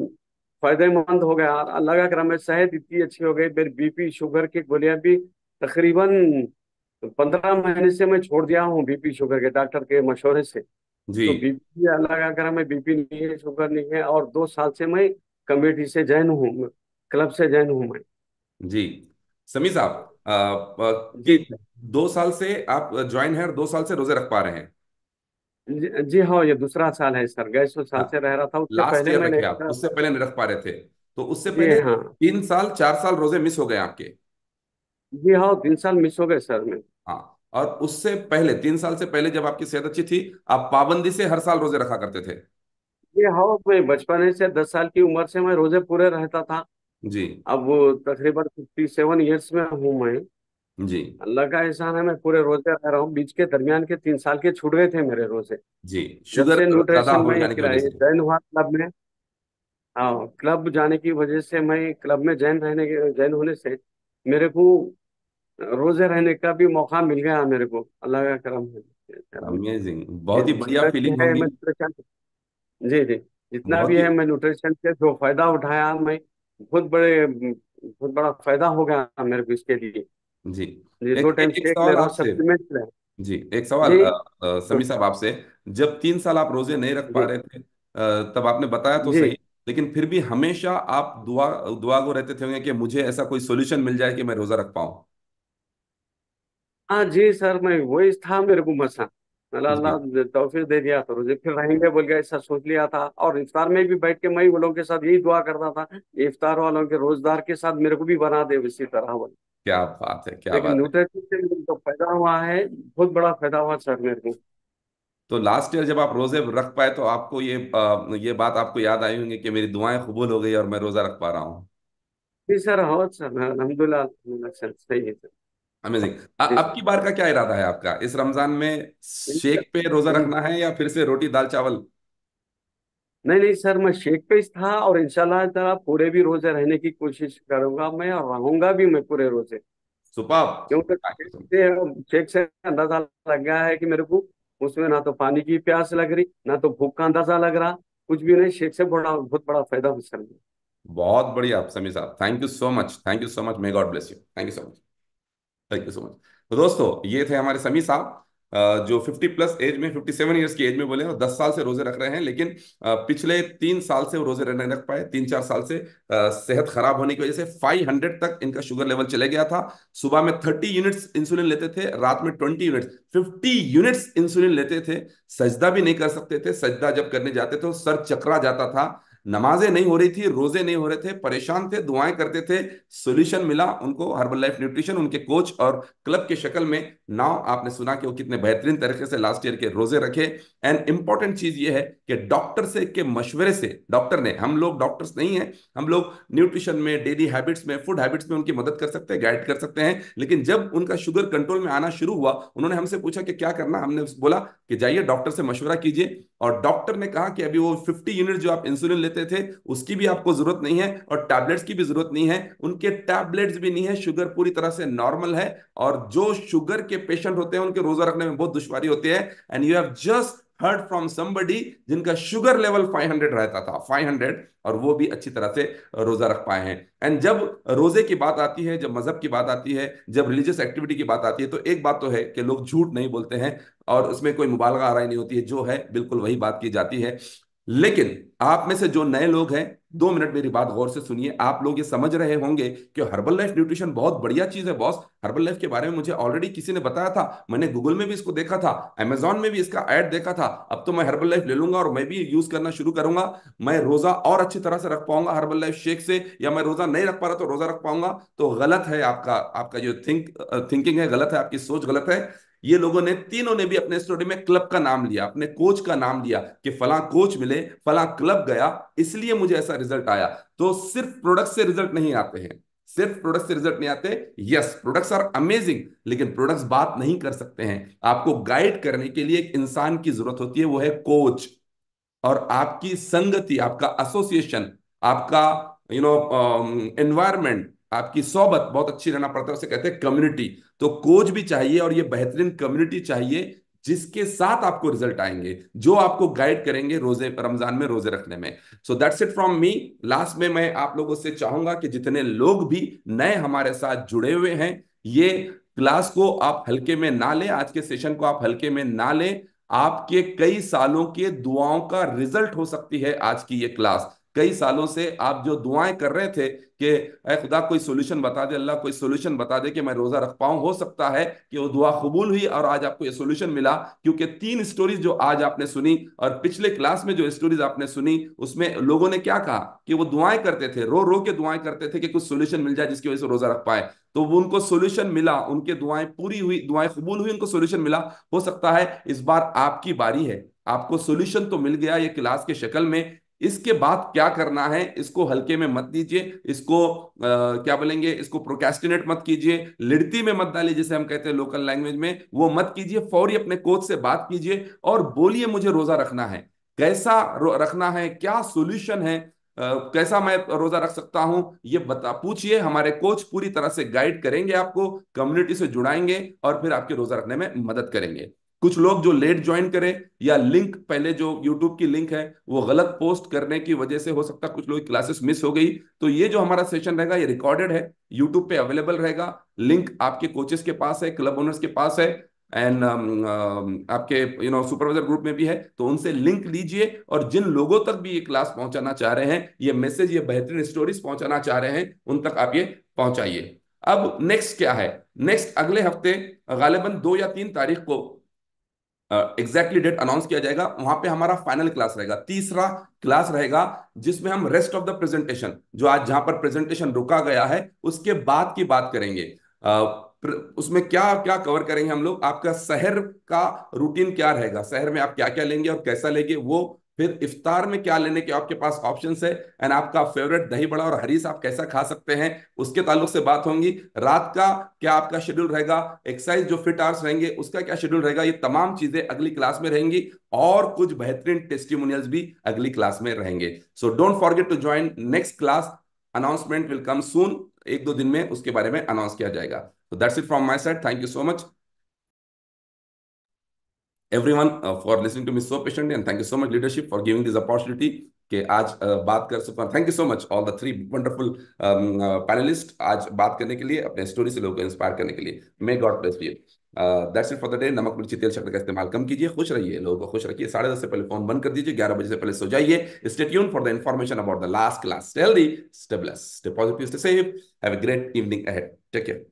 फायदेमंद हो गया लगा कर हमें सेहत इतनी अच्छी हो गई मेरी बीपी शुगर की गोलियां भी तकरीबन पंद्रह महीने से मैं छोड़ दिया हूँ बीपी शुगर के डॉक्टर के मशोरे से जी। तो बीपी लगा कर हमें बीपी नहीं है शुगर नहीं है और दो साल से मैं कमेटी से ज्वाइन हूँ क्लब से ज्वाइन हूँ मैं जी समी साहब दो साल से आप ज्वाइन है और दो साल से रोजे रख पा रहे हैं जी, जी हाँ ये दूसरा साल है सर गैस सो साल हाँ से रह रहा था उससे पहले ईयर मैंने रखे आप उससे पहले नहीं रख पा रहे थे तो उससे जी पहले हाँ तीन साल चार साल रोजे मिस हो गए आपके जी हाँ तीन साल मिस हो गए सर में हाँ और उससे पहले तीन साल से पहले जब आपकी सेहत अच्छी थी आप पाबंदी से हर साल रोजे रखा करते थे जी हाँ मैं बचपन से दस साल की उम्र से मैं रोजे पूरे रहता था जी अब वो तकरीबन फिफ्टी सेवन ईयर्स में हूँ मैं जी अल्लाह का एहसान है मैं पूरे रोजे रह रहा हूँ बीच के दरमियान के तीन साल के छूट गए थे मेरे रोजे जी शुगर न्यूट्रिशन में जैन हुआ क्लब में हाँ क्लब जाने की वजह से मैं क्लब में जैन रहने के जैन होने से मेरे को रोजे रहने का भी मौका मिल गया मेरे को अल्लाह का करम है अमेजिंग बहुत ही बढ़िया फीलिंग है मैं जी जी जितना भी है मैं न्यूट्रिशन से जो फायदा उठाया मैं बहुत बड़े बहुत बड़ा फायदा हो गया मेरे को इसके लिए जी तो ये एक, एक सवाल जी एक सवाल समी साहब आपसे जब तीन साल आप रोजे नहीं रख पा रहे थे तब आपने बताया तो सही लेकिन फिर भी हमेशा आप दुआ दुआ को रहते थे होंगे कि मुझे ऐसा कोई सोल्यूशन मिल जाए कि मैं रोजा रख पाऊ हाँ जी सर मैं वही था मेरे को मसा अल्लाह जी दे दिया था तो रोजे फिर रहेंगे बोल गया ऐसा सोच लिया था और इफ्तार में भी बैठ के मैं वो लोगों के साथ यही दुआ करता था इफ्तार वालों के रोजदार के साथ मेरे को भी बना दे इसी तरह बोले क्या बात है क्या लेकिन बात है न्यूट्रेटिव से मेरे को फायदा हुआ है बहुत बड़ा फायदा हुआ सर मेरे को तो लास्ट ईयर जब आप रोजे रख पाए तो आपको ये ये बात आपको याद आई होंगी कि मेरी दुआएं कबूल हो गई और मैं रोजा रख पा रहा हूँ सर हो सर अलहमदुल्ला सर सही है सर अमेजिंग अब की बार का क्या इरादा है आपका इस रमजान में शेख पे रोजा हम्म। रखना है या फिर से रोटी दाल चावल नहीं नहीं सर मैं शेख पे था और इंशाल्लाह ताला पूरे भी रोजे रहने की कोशिश करूंगा मैं और रहूंगा भी मैं पूरे रोजे क्योंकि शेख से अंदाजा लग गया है कि मेरे को उसमें ना तो पानी की प्यास लग रही ना तो भूख का अंदाजा लग रहा कुछ भी नहीं शेख से बड़ा बहुत बड़ा फायदा हो सर बहुत बढ़िया आप समी साहब thank you so much thank you so much may God bless you thank you so much thank you so much तो दोस्तों ये थे हमारे समी साहब जो 50 प्लस एज में 57 ईयर्स की एज में बोले और 10 साल से रोजे रख रहे हैं लेकिन पिछले तीन साल से वो रोजे रहने रख पाए तीन चार साल से सेहत खराब होने की वजह से 500 तक इनका शुगर लेवल चले गया था सुबह में 30 यूनिट्स इंसुलिन लेते थे रात में 20 यूनिट्स 50 यूनिट्स इंसुलिन लेते थे सजदा भी नहीं कर सकते थे सजदा जब करने जाते थे तो सर चकरा जाता था नमाजें नहीं हो रही थी रोजे नहीं हो रहे थे परेशान थे दुआएं करते थे सोल्यूशन मिला उनको हर्बल लाइफ न्यूट्रिशन उनके कोच और क्लब के शक्ल में नाव आपने सुना कि वो कितने बेहतरीन तरीके से लास्ट ईयर के रोजे रखे एंड इंपॉर्टेंट चीज ये है कि डॉक्टर से के मशवरे से डॉक्टर ने हम लोग डॉक्टर्स नहीं है हम लोग न्यूट्रिशन में डेली हैबिट्स में फूड हैबिट्स में उनकी मदद कर सकते हैं गाइड कर सकते हैं लेकिन जब उनका शुगर कंट्रोल में आना शुरू हुआ उन्होंने हमसे पूछा कि क्या करना हमने बोला कि जाइए डॉक्टर से मशवरा कीजिए और डॉक्टर ने कहा कि अभी वो फिफ्टी यूनिट जो आप इंसुलिन लेते थे उसकी भी आपको जरूरत नहीं है और टैबलेट्स की भी जरूरत नहीं है उनके टैबलेट्स भी नहीं है शुगर पूरी तरह से नॉर्मल है और जो शुगर के पेशेंट होते हैं उनके रोजा रखने में बहुत दुश्वारी होती है and you have just heard from somebody जिनका शुगर लेवल 500 रहता था 500 और वो भी अच्छी तरह से रोजा रख पाए हैं एंड जब रोजे की बात आती है जब मजहब की बात आती है जब रिलीजियस एक्टिविटी की बात आती है तो एक बात तो है कि लोग झूठ नहीं बोलते हैं और उसमें कोई मुबालगा आ रही नहीं होती है जो है बिल्कुल वही बात की जाती है लेकिन आप में से जो नए लोग हैं दो मिनट मेरी बात गौर से सुनिए आप लोग ये समझ रहे होंगे कि हर्बल लाइफ न्यूट्रिशन बहुत बढ़िया चीज है बॉस हर्बल लाइफ के बारे में मुझे ऑलरेडी किसी ने बताया था मैंने गूगल में भी इसको देखा था अमेजोन में भी इसका एड देखा था अब तो मैं हर्बल लाइफ ले लूंगा और मैं भी यूज करना शुरू करूंगा मैं रोजा और अच्छी तरह से रख पाऊंगा हर्बल लाइफ शेक से या मैं रोजा नहीं रख पा रहा तो रोजा रख पाऊंगा तो गलत है आपका आपका जो थिंक थिंकिंग है गलत है आपकी सोच गलत है ये लोगों ने तीनों ने भी अपने स्टोरी में क्लब का नाम लिया अपने कोच का नाम लिया कि फला कोच मिले फला क्लब गया इसलिए मुझे ऐसा रिजल्ट आया तो सिर्फ प्रोडक्ट से रिजल्ट नहीं आते हैं सिर्फ प्रोडक्ट से रिजल्ट नहीं आते यस प्रोडक्ट्स आर अमेजिंग लेकिन प्रोडक्ट्स बात नहीं कर सकते हैं आपको गाइड करने के लिए एक इंसान की जरूरत होती है वो है कोच और आपकी संगति आपका एसोसिएशन आपका यू नो एनवायरमेंट आपकी सोबत बहुत अच्छी रहना पड़ता है उसे कहते हैं कम्युनिटी तो कोच भी चाहिए और ये बेहतरीन कम्युनिटी चाहिए जिसके साथ आपको रिजल्ट आएंगे जो आपको गाइड करेंगे रोजे रमजान में रोजे रखने में so that's it from me last में मैं आप लोगों से चाहूंगा कि जितने लोग भी नए हमारे साथ जुड़े हुए हैं ये क्लास को आप हल्के में ना ले आज के सेशन को आप हल्के में ना ले आपके कई सालों के दुआओं का रिजल्ट हो सकती है आज की ये क्लास कई सालों से आप जो दुआएं कर रहे थे कि अः खुदा कोई सोल्यूशन बता दे अल्लाह कोई सोल्यूशन बता दे कि मैं रोज़ा रख पाऊं हो सकता है कि वो दुआ कबूल हुई और आज आपको ये सोल्यूशन मिला क्योंकि तीन स्टोरीज जो आज आपने सुनी और पिछले क्लास में जो स्टोरीज आपने सुनी उसमें लोगों ने क्या कहा कि वो दुआएं करते थे रो रो के दुआएं करते थे कि कुछ सोल्यूशन मिल जाए जिसकी वजह से रोज़ा रख पाए तो वो उनको सोल्यूशन मिला उनके दुआएं पूरी हुई दुआएं कबूल हुई उनको सोल्यूशन मिला हो सकता है इस बार आपकी बारी है आपको सोल्यूशन तो मिल गया ये क्लास के शक्ल में इसके बाद क्या करना है इसको हल्के में मत दीजिए इसको आ, क्या बोलेंगे इसको प्रोकेस्टिनेट मत कीजिए लिड़ती में मत डालिए जैसे हम कहते हैं लोकल लैंग्वेज में वो मत कीजिए फौरी अपने कोच से बात कीजिए और बोलिए मुझे रोजा रखना है कैसा रखना है क्या सोल्यूशन है Uh, कैसा मैं रोजा रख सकता हूं ये बता पूछिए हमारे कोच पूरी तरह से गाइड करेंगे आपको कम्युनिटी से जुड़ाएंगे और फिर आपके रोजा रखने में मदद करेंगे कुछ लोग जो लेट ज्वाइन करें या लिंक पहले जो यूट्यूब की लिंक है वो गलत पोस्ट करने की वजह से हो सकता है कुछ लोग क्लासेस मिस हो गई तो ये जो हमारा सेशन रहेगा ये रिकॉर्डेड है यूट्यूब पे अवेलेबल रहेगा लिंक आपके कोचेस के पास है क्लब ओनर्स के पास है एंड um, uh, आपके यू नो सुपरवाइजर ग्रुप में भी है तो उनसे लिंक लीजिए और जिन लोगों तक भी ये क्लास पहुंचाना चाह रहे हैं ये मैसेज ये बेहतरीन स्टोरीज पहुंचाना चाह रहे हैं उन तक आप ये पहुंचाइए अब नेक्स्ट क्या है नेक्स्ट अगले हफ्ते गालिबन दो या तीन तारीख को एग्जैक्टली डेट अनाउंस किया जाएगा वहां पे हमारा फाइनल क्लास रहेगा तीसरा क्लास रहेगा जिसमें हम रेस्ट ऑफ द प्रेजेंटेशन जो आज जहां पर प्रेजेंटेशन रुका गया है उसके बाद की बात करेंगे uh, उसमें क्या क्या कवर करेंगे हम लोग आपका शहर का रूटीन क्या रहेगा शहर में आप क्या क्या लेंगे और कैसा लेंगे वो फिर इफ्तार में क्या लेने के आपके पास ऑप्शन है एंड आपका फेवरेट दही बड़ा और हरीस आप कैसा खा सकते हैं उसके ताल्लुक से बात होंगी रात का क्या आपका शेड्यूल रहेगा एक्सरसाइज जो फिट आवर्स रहेंगे उसका क्या शेड्यूल रहेगा ये तमाम चीजें अगली क्लास में रहेंगी और कुछ बेहतरीन टेस्टिमोनियल भी अगली क्लास में रहेंगे so don't forget to join next class announcement will come soon एक दो दिन में उसके बारे में अनाउंस किया जाएगा तो that's it from my side thank you so much everyone uh, for listening to me so patiently and thank you so much leadership for giving this opportunity कि आज बात कर सकता thank you so much all the three wonderful panelist आज बात करने के लिए अपने स्टोरी से लोगों को इंस्पायर करने के लिए may God bless you that's it for the day नमक मिर्ची तेल शक्ल का इस्तेमाल कम कीजिए खुश रहिए लोगों को खुश रखिए साढ़े दस से पहले फोन बंद कर दीजिए ग्यारह बजे से पहले सो जाइए stay tune for the information about the last class tell the stay stay positive stay safe have a great evening ahead take care